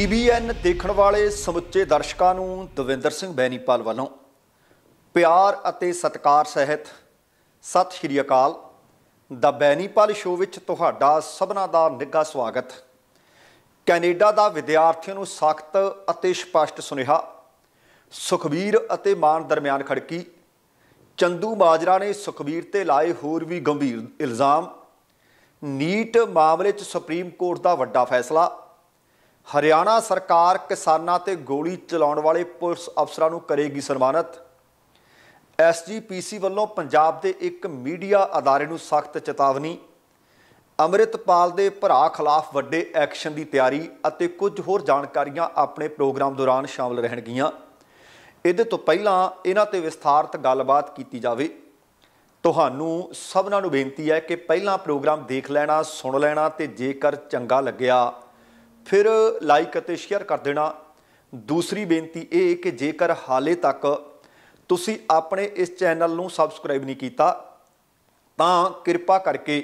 TVN ਦੇਖਣ ਵਾਲੇ ਸਮੁੱਚੇ ਦਰਸ਼ਕਾਂ ਨੂੰ ਦਵਿੰਦਰ ਸਿੰਘ ਬੈਣੀਪਾਲ ਵੱਲੋਂ ਪਿਆਰ ਅਤੇ ਸਤਿਕਾਰ ਸਹਿਤ ਸਤਿ ਸ਼੍ਰੀ ਅਕਾਲ ਦਾ ਬੈਣੀਪਾਲ ਸ਼ੋਅ ਵਿੱਚ ਤੁਹਾਡਾ ਸਭਨਾ ਦਾ ਨਿੱਘਾ ਸਵਾਗਤ ਕੈਨੇਡਾ ਦਾ ਵਿਦਿਆਰਥੀਆਂ ਨੂੰ ਸਖਤ ਅਤੇ ਸਪਸ਼ਟ ਸੁਨੇਹਾ ਸੁਖਵੀਰ ਅਤੇ ਮਾਨ ਦਰਮਿਆਨ ਖੜਕੀ ਚੰਦੂ ਬਾਜਰਾ ਨੇ ਸੁਖਵੀਰ ਤੇ ਲਾਏ ਹੋਰ ਵੀ ਗੰਭੀਰ ਇਲਜ਼ਾਮ ਨੀਟ ਮਾਮਲੇ 'ਚ ਸੁਪਰੀਮ ਕੋਰਟ ਦਾ ਵੱਡਾ ਫੈਸਲਾ ਹਰਿਆਣਾ ਸਰਕਾਰ ਕਿਸਾਨਾਂ ਤੇ ਗੋਲੀ ਚਲਾਉਣ ਵਾਲੇ ਪੁਲਿਸ ਅਫਸਰਾਂ ਨੂੰ ਕਰੇਗੀ ਸਨਮਾਨਿਤ ਐਸਜੀਪੀਸੀ ਵੱਲੋਂ ਪੰਜਾਬ ਦੇ ਇੱਕ ਮੀਡੀਆ ਅਦਾਰੇ ਨੂੰ ਸਖਤ ਚੇਤਾਵਨੀ ਅਮਰਿਤਪਾਲ ਦੇ ਭਰਾ ਖਿਲਾਫ ਵੱਡੇ ਐਕਸ਼ਨ ਦੀ ਤਿਆਰੀ ਅਤੇ ਕੁਝ ਹੋਰ ਜਾਣਕਾਰੀਆਂ ਆਪਣੇ ਪ੍ਰੋਗਰਾਮ ਦੌਰਾਨ ਸ਼ਾਮਲ ਰਹਿਣਗੀਆਂ ਇਹਦੇ ਤੋਂ ਪਹਿਲਾਂ ਇਹਨਾਂ ਤੇ ਵਿਸਥਾਰਤ ਗੱਲਬਾਤ ਕੀਤੀ ਜਾਵੇ ਤੁਹਾਨੂੰ ਸਭਨਾਂ ਨੂੰ ਬੇਨਤੀ ਹੈ ਕਿ ਪਹਿਲਾਂ ਪ੍ਰੋਗਰਾਮ ਦੇਖ ਲੈਣਾ ਸੁਣ ਲੈਣਾ ਤੇ ਜੇਕਰ ਚੰਗਾ ਲੱਗਿਆ ਫਿਰ ਲਾਈਕ ਅਤੇ ਸ਼ੇਅਰ ਕਰ ਦੇਣਾ ਦੂਸਰੀ ਬੇਨਤੀ ਇਹ ਹੈ ਕਿ ਜੇਕਰ ਹਾਲੇ ਤੱਕ ਤੁਸੀਂ ਆਪਣੇ ਇਸ ਚੈਨਲ ਨੂੰ ਸਬਸਕ੍ਰਾਈਬ ਨਹੀਂ ਕੀਤਾ ਤਾਂ ਕਿਰਪਾ ਕਰਕੇ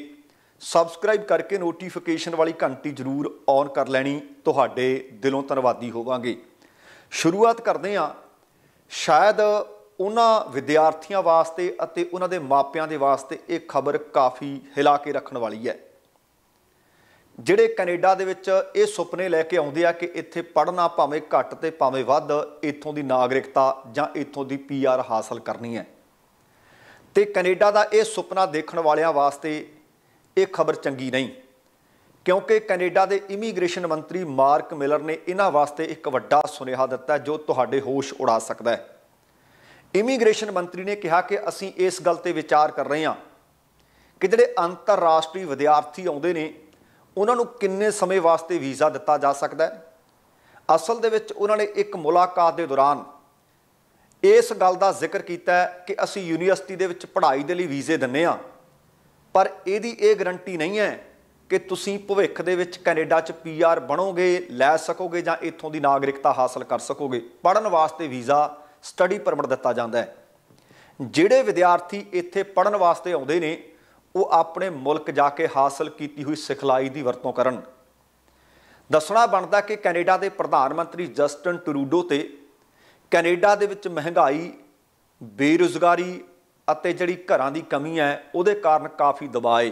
ਸਬਸਕ੍ਰਾਈਬ ਕਰਕੇ ਨੋਟੀਫਿਕੇਸ਼ਨ ਵਾਲੀ ਘੰਟੀ ਜ਼ਰੂਰ ਔਨ ਕਰ ਲੈਣੀ ਤੁਹਾਡੇ ਦਿਲੋਂ ਧੰਨਵਾਦੀ ਹੋਵਾਂਗੇ ਸ਼ੁਰੂਆਤ ਕਰਦੇ ਹਾਂ ਸ਼ਾਇਦ ਉਹਨਾਂ ਵਿਦਿਆਰਥੀਆਂ ਵਾਸਤੇ ਅਤੇ ਉਹਨਾਂ ਦੇ ਮਾਪਿਆਂ ਦੇ ਵਾਸਤੇ ਇਹ ਖਬਰ ਕਾਫੀ ਹਿਲਾ ਕੇ ਰੱਖਣ ਵਾਲੀ ਹੈ ਜਿਹੜੇ ਕੈਨੇਡਾ ਦੇ ਵਿੱਚ ਇਹ ਸੁਪਨੇ ਲੈ ਕੇ ਆਉਂਦੇ ਆ ਕਿ ਇੱਥੇ ਪੜਨਾ ਭਾਵੇਂ ਘੱਟ ਤੇ ਭਾਵੇਂ ਵੱਧ ਇੱਥੋਂ ਦੀ ਨਾਗਰਿਕਤਾ ਜਾਂ ਇੱਥੋਂ ਦੀ ਪੀਆਰ ਹਾਸਲ ਕਰਨੀ ਹੈ ਤੇ ਕੈਨੇਡਾ ਦਾ ਇਹ ਸੁਪਨਾ ਦੇਖਣ ਵਾਲਿਆਂ ਵਾਸਤੇ ਇਹ ਖਬਰ ਚੰਗੀ ਨਹੀਂ ਕਿਉਂਕਿ ਕੈਨੇਡਾ ਦੇ ਇਮੀਗ੍ਰੇਸ਼ਨ ਮੰਤਰੀ ਮਾਰਕ ਮਿਲਰ ਨੇ ਇਹਨਾਂ ਵਾਸਤੇ ਇੱਕ ਵੱਡਾ ਸੁਨੇਹਾ ਦਿੱਤਾ ਜੋ ਤੁਹਾਡੇ ਹੋਸ਼ ਉਡਾ ਸਕਦਾ ਹੈ ਇਮੀਗ੍ਰੇਸ਼ਨ ਮੰਤਰੀ ਨੇ ਕਿਹਾ ਕਿ ਅਸੀਂ ਇਸ ਗੱਲ ਤੇ ਵਿਚਾਰ ਕਰ ਰਹੇ ਹਾਂ ਕਿ ਜਿਹੜੇ ਅੰਤਰਰਾਸ਼ਟਰੀ ਵਿਦਿਆਰਥੀ ਆਉਂਦੇ ਨੇ ਉਹਨਾਂ ਨੂੰ ਕਿੰਨੇ ਸਮੇਂ ਵਾਸਤੇ ਵੀਜ਼ਾ ਦਿੱਤਾ ਜਾ ਸਕਦਾ ਹੈ ਅਸਲ ਦੇ ਵਿੱਚ ਉਹਨਾਂ ਨੇ ਇੱਕ ਮੁਲਾਕਾਤ ਦੇ ਦੌਰਾਨ ਇਸ ਗੱਲ ਦਾ ਜ਼ਿਕਰ ਕੀਤਾ ਕਿ ਅਸੀਂ ਯੂਨੀਵਰਸਿਟੀ ਦੇ ਵਿੱਚ ਪੜ੍ਹਾਈ ਦੇ ਲਈ ਵੀਜ਼ੇ ਦਿੰਨੇ ਆ ਪਰ ਇਹਦੀ ਇਹ ਗਰੰਟੀ ਨਹੀਂ ਹੈ ਕਿ ਤੁਸੀਂ ਭਵਿੱਖ ਦੇ ਵਿੱਚ ਕੈਨੇਡਾ 'ਚ ਪੀਆਰ ਬਣੋਗੇ ਲੈ ਸਕੋਗੇ ਜਾਂ ਇੱਥੋਂ ਦੀ ਨਾਗਰਿਕਤਾ ਹਾਸਲ ਕਰ ਸਕੋਗੇ ਪੜਨ ਵਾਸਤੇ ਵੀਜ਼ਾ ਸਟੱਡੀ ਪਰਮਿਟ ਦਿੱਤਾ ਜਾਂਦਾ ਹੈ ਜਿਹੜੇ ਵਿਦਿਆਰਥੀ ਇੱਥੇ ਪੜਨ ਵਾਸਤੇ ਆਉਂਦੇ ਨੇ ਉਹ ਆਪਣੇ ਮੁਲਕ ਜਾ ਕੇ ਹਾਸਲ ਕੀਤੀ ਹੋਈ ਸਿਖਲਾਈ ਦੀ ਵਰਤੋਂ ਕਰਨ ਦੱਸਣਾ ਬਣਦਾ ਕਿ ਕੈਨੇਡਾ ਦੇ ਪ੍ਰਧਾਨ ਮੰਤਰੀ ਜਸਟਨ ਟਰੂਡੋ ਤੇ ਕੈਨੇਡਾ ਦੇ ਵਿੱਚ ਮਹਿੰਗਾਈ ਬੇਰੁਜ਼ਗਾਰੀ ਅਤੇ ਜਿਹੜੀ ਘਰਾਂ ਦੀ ਕਮੀ ਹੈ ਉਹਦੇ ਕਾਰਨ ਕਾਫੀ ਦਬਾਅ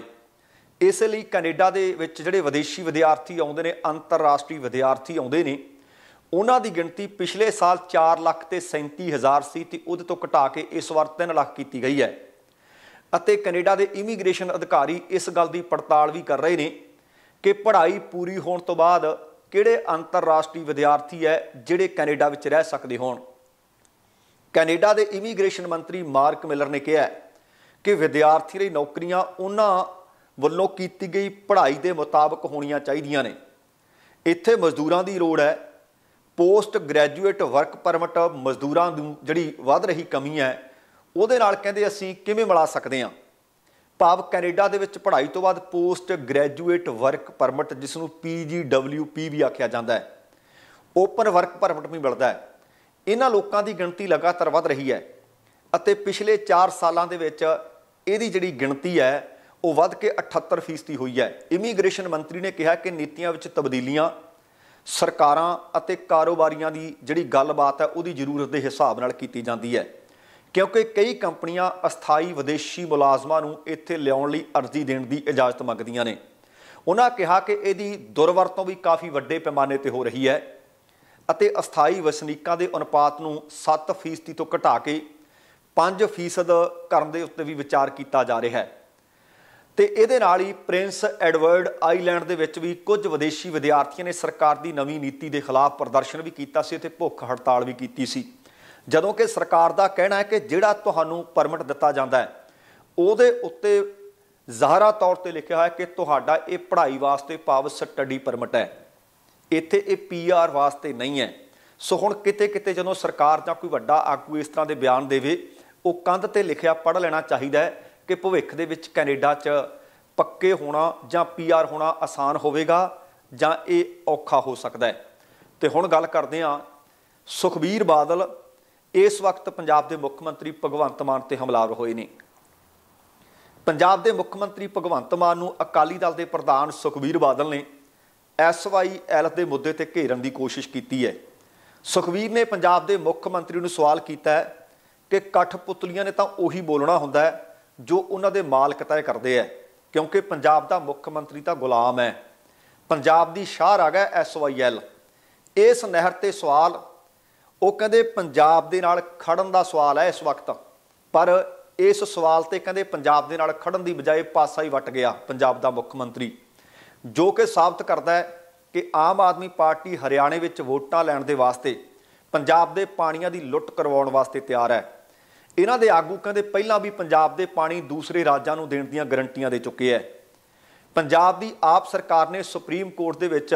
ਇਸ ਲਈ ਕੈਨੇਡਾ ਦੇ ਵਿੱਚ ਜਿਹੜੇ ਵਿਦੇਸ਼ੀ ਵਿਦਿਆਰਥੀ ਆਉਂਦੇ ਨੇ ਅੰਤਰਰਾਸ਼ਟਰੀ ਵਿਦਿਆਰਥੀ ਆਉਂਦੇ ਨੇ ਉਹਨਾਂ ਦੀ ਗਿਣਤੀ ਪਿਛਲੇ ਸਾਲ 4 ਲੱਖ ਤੇ 37 ਹਜ਼ਾਰ ਸੀ ਤੇ ਉਹਦੇ ਤੋਂ ਘਟਾ ਕੇ ਇਸ ਵਾਰ 3 ਲੱਖ ਕੀਤੀ ਗਈ ਹੈ ਅਤੇ ਕੈਨੇਡਾ ਦੇ ਇਮੀਗ੍ਰੇਸ਼ਨ ਅਧਿਕਾਰੀ ਇਸ ਗੱਲ ਦੀ ਪੜਤਾਲ ਵੀ ਕਰ ਰਹੇ ਨੇ ਕਿ ਪੜ੍ਹਾਈ ਪੂਰੀ ਹੋਣ ਤੋਂ ਬਾਅਦ ਕਿਹੜੇ ਅੰਤਰਰਾਸ਼ਟਰੀ ਵਿਦਿਆਰਥੀ ਹੈ ਜਿਹੜੇ ਕੈਨੇਡਾ ਵਿੱਚ ਰਹਿ ਸਕਦੇ ਹੋਣ ਕੈਨੇਡਾ ਦੇ ਇਮੀਗ੍ਰੇਸ਼ਨ ਮੰਤਰੀ ਮਾਰਕ ਮਿਲਰ ਨੇ ਕਿਹਾ ਕਿ ਵਿਦਿਆਰਥੀ ਲਈ ਨੌਕਰੀਆਂ ਉਹਨਾਂ ਵੱਲੋਂ ਕੀਤੀ ਗਈ ਪੜ੍ਹਾਈ ਦੇ ਮੁਤਾਬਕ ਹੋਣੀਆਂ ਚਾਹੀਦੀਆਂ ਨੇ ਇੱਥੇ ਮਜ਼ਦੂਰਾਂ ਦੀ ਲੋੜ ਹੈ ਪੋਸਟ ਗ੍ਰੈਜੂਏਟ ਵਰਕ ਪਰਮਿਟ ਮਜ਼ਦੂਰਾਂ ਨੂੰ ਜਿਹੜੀ ਵੱਧ ਰਹੀ ਕਮੀ ਹੈ ਉਹਦੇ ਨਾਲ ਕਹਿੰਦੇ ਅਸੀਂ ਕਿਵੇਂ ਮਿਲਾ ਸਕਦੇ ਹਾਂ ਭਾਵ ਕੈਨੇਡਾ ਦੇ ਵਿੱਚ ਪੜ੍ਹਾਈ ਤੋਂ ਬਾਅਦ ਪੋਸਟ ਗ੍ਰੈਜੂਏਟ ਵਰਕ ਪਰਮਿਟ ਜਿਸ ਨੂੰ ਪੀਜੀਡਬਲਯੂਪੀ ਵੀ ਆਖਿਆ ਜਾਂਦਾ ਹੈ ਓਪਨ ਵਰਕ ਪਰਮਿਟ ਵੀ ਮਿਲਦਾ ਹੈ ਇਹਨਾਂ ਲੋਕਾਂ ਦੀ ਗਿਣਤੀ ਲਗਾਤਾਰ ਵਧ ਰਹੀ ਹੈ ਅਤੇ ਪਿਛਲੇ 4 ਸਾਲਾਂ ਦੇ ਵਿੱਚ ਇਹਦੀ ਜਿਹੜੀ ਗਿਣਤੀ ਹੈ ਉਹ ਵੱਧ ਕੇ 78% ਹੋਈ ਹੈ ਇਮੀਗ੍ਰੇਸ਼ਨ ਮੰਤਰੀ ਨੇ ਕਿਹਾ ਕਿ ਨੀਤੀਆਂ ਵਿੱਚ ਤਬਦੀਲੀਆਂ ਸਰਕਾਰਾਂ ਅਤੇ ਕਾਰੋਬਾਰੀਆਂ ਦੀ ਜਿਹੜੀ ਗੱਲਬਾਤ ਹੈ ਉਹਦੀ ਜ਼ਰੂਰਤ ਦੇ ਹਿਸਾਬ ਨਾਲ ਕੀਤੀ ਜਾਂਦੀ ਹੈ ਕਿਉਂਕਿ ਕਈ ਕੰਪਨੀਆਂ ਅਸਥਾਈ ਵਿਦੇਸ਼ੀ ਮੁਲਾਜ਼ਮਾਂ ਨੂੰ ਇੱਥੇ ਲਿਆਉਣ ਲਈ ਅਰਜ਼ੀ ਦੇਣ ਦੀ ਇਜਾਜ਼ਤ ਮੰਗਦੀਆਂ ਨੇ ਉਹਨਾਂ ਕਿਹਾ ਕਿ ਇਹਦੀ ਦੁਰਵਰਤੋਂ ਵੀ ਕਾਫੀ ਵੱਡੇ ਪੈਮਾਨੇ ਤੇ ਹੋ ਰਹੀ ਹੈ ਅਤੇ ਅਸਥਾਈ ਵਸਨੀਕਾਂ ਦੇ ਅਨੁਪਾਤ ਨੂੰ 7% ਤੋਂ ਘਟਾ ਕੇ 5% ਕਰਨ ਦੇ ਉੱਤੇ ਵੀ ਵਿਚਾਰ ਕੀਤਾ ਜਾ ਰਿਹਾ ਹੈ ਤੇ ਇਹਦੇ ਨਾਲ ਹੀ ਪ੍ਰਿੰਸ ਐਡਵਰਡ ਆਈਲੈਂਡ ਦੇ ਵਿੱਚ ਵੀ ਕੁਝ ਵਿਦੇਸ਼ੀ ਵਿਦਿਆਰਥੀਆਂ ਨੇ ਸਰਕਾਰ ਦੀ ਨਵੀਂ ਨੀਤੀ ਦੇ ਖਿਲਾਫ ਪ੍ਰਦਰਸ਼ਨ ਵੀ ਕੀਤਾ ਸੀ ਅਤੇ ਭੁੱਖ ਹੜਤਾਲ ਵੀ ਕੀਤੀ ਸੀ ਜਦੋਂ ਕਿ ਸਰਕਾਰ ਦਾ ਕਹਿਣਾ ਹੈ ਕਿ ਜਿਹੜਾ ਤੁਹਾਨੂੰ ਪਰਮਿਟ ਦਿੱਤਾ ਜਾਂਦਾ ਹੈ ਉਹਦੇ ਉੱਤੇ ਜ਼ਾਹਰਾ ਤੌਰ ਤੇ ਲਿਖਿਆ ਹੈ ਕਿ ਤੁਹਾਡਾ ਇਹ ਪੜ੍ਹਾਈ ਵਾਸਤੇ ਪਾਵ ਸਟੱਡੀ ਪਰਮਿਟ ਹੈ ਇੱਥੇ ਇਹ ਪੀਆਰ ਵਾਸਤੇ ਨਹੀਂ ਹੈ ਸੋ ਹੁਣ ਕਿਤੇ ਕਿਤੇ ਜਦੋਂ ਸਰਕਾਰ ਜਾਂ ਕੋਈ ਵੱਡਾ ਆਗੂ ਇਸ ਤਰ੍ਹਾਂ ਦੇ ਬਿਆਨ ਦੇਵੇ ਉਹ ਕੰਧ ਤੇ ਲਿਖਿਆ ਪੜ੍ਹ ਲੈਣਾ ਚਾਹੀਦਾ ਹੈ ਕਿ ਭਵਿੱਖ ਦੇ ਵਿੱਚ ਕੈਨੇਡਾ 'ਚ ਪੱਕੇ ਹੋਣਾ ਜਾਂ ਪੀਆਰ ਹੋਣਾ ਆਸਾਨ ਹੋਵੇਗਾ ਜਾਂ ਇਹ ਔਖਾ ਹੋ ਸਕਦਾ ਹੈ ਤੇ ਹੁਣ ਗੱਲ ਕਰਦੇ ਹਾਂ ਸੁਖਵੀਰ ਬਾਦਲ ਇਸ ਵਕਤ ਪੰਜਾਬ ਦੇ ਮੁੱਖ ਮੰਤਰੀ ਭਗਵੰਤ ਮਾਨ ਤੇ ਹਮਲਾਵਰ ਹੋਏ ਨੇ ਪੰਜਾਬ ਦੇ ਮੁੱਖ ਮੰਤਰੀ ਭਗਵੰਤ ਮਾਨ ਨੂੰ ਅਕਾਲੀ ਦਲ ਦੇ ਪ੍ਰਧਾਨ ਸੁਖਵੀਰ ਬਾਦਲ ਨੇ ਐਸਵਾਈਐਲ ਦੇ ਮੁੱਦੇ ਤੇ ਘੇਰਨ ਦੀ ਕੋਸ਼ਿਸ਼ ਕੀਤੀ ਹੈ ਸੁਖਵੀਰ ਨੇ ਪੰਜਾਬ ਦੇ ਮੁੱਖ ਮੰਤਰੀ ਨੂੰ ਸਵਾਲ ਕੀਤਾ ਕਿ ਕਿ ਕਠਪੁਤਲੀਆਂ ਨੇ ਤਾਂ ਉਹੀ ਬੋਲਣਾ ਹੁੰਦਾ ਜੋ ਉਹਨਾਂ ਦੇ ਮਾਲਕ ਤੈ ਕਰਦੇ ਐ ਕਿਉਂਕਿ ਪੰਜਾਬ ਦਾ ਮੁੱਖ ਮੰਤਰੀ ਤਾਂ ਗੁਲਾਮ ਹੈ ਪੰਜਾਬ ਦੀ ਸ਼ਾਹ ਆ ਗਿਆ ਐਸਵਾਈਐਲ ਇਸ ਨਹਿਰ ਤੇ ਸਵਾਲ ਉਹ ਕਹਿੰਦੇ ਪੰਜਾਬ ਦੇ ਨਾਲ ਖੜਨ ਦਾ ਸਵਾਲ ਹੈ ਇਸ ਵਕਤ ਪਰ ਇਸ ਸਵਾਲ ਤੇ ਕਹਿੰਦੇ ਪੰਜਾਬ ਦੇ ਨਾਲ ਖੜਨ ਦੀ ਬਜਾਏ ਪਾਸਾ ਹੀ ਵਟ ਗਿਆ ਪੰਜਾਬ ਦਾ ਮੁੱਖ ਮੰਤਰੀ ਜੋ ਕਿ ਸਾਬਤ ਕਰਦਾ ਹੈ ਕਿ ਆਮ ਆਦਮੀ ਪਾਰਟੀ ਹਰਿਆਣੇ ਵਿੱਚ ਵੋਟਾਂ ਲੈਣ ਦੇ ਵਾਸਤੇ ਪੰਜਾਬ ਦੇ ਪਾਣੀਆਂ ਦੀ ਲੁੱਟ ਕਰਵਾਉਣ ਵਾਸਤੇ ਤਿਆਰ ਹੈ ਇਹਨਾਂ ਦੇ ਆਗੂ ਕਹਿੰਦੇ ਪਹਿਲਾਂ ਵੀ ਪੰਜਾਬ ਦੇ ਪਾਣੀ ਦੂਸਰੇ ਰਾਜਾਂ ਨੂੰ ਦੇਣ ਦੀਆਂ ਗਰੰਟੀਆਂ ਦੇ ਚੁੱਕੇ ਹੈ ਪੰਜਾਬ ਦੀ ਆਪ ਸਰਕਾਰ ਨੇ ਸੁਪਰੀਮ ਕੋਰਟ ਦੇ ਵਿੱਚ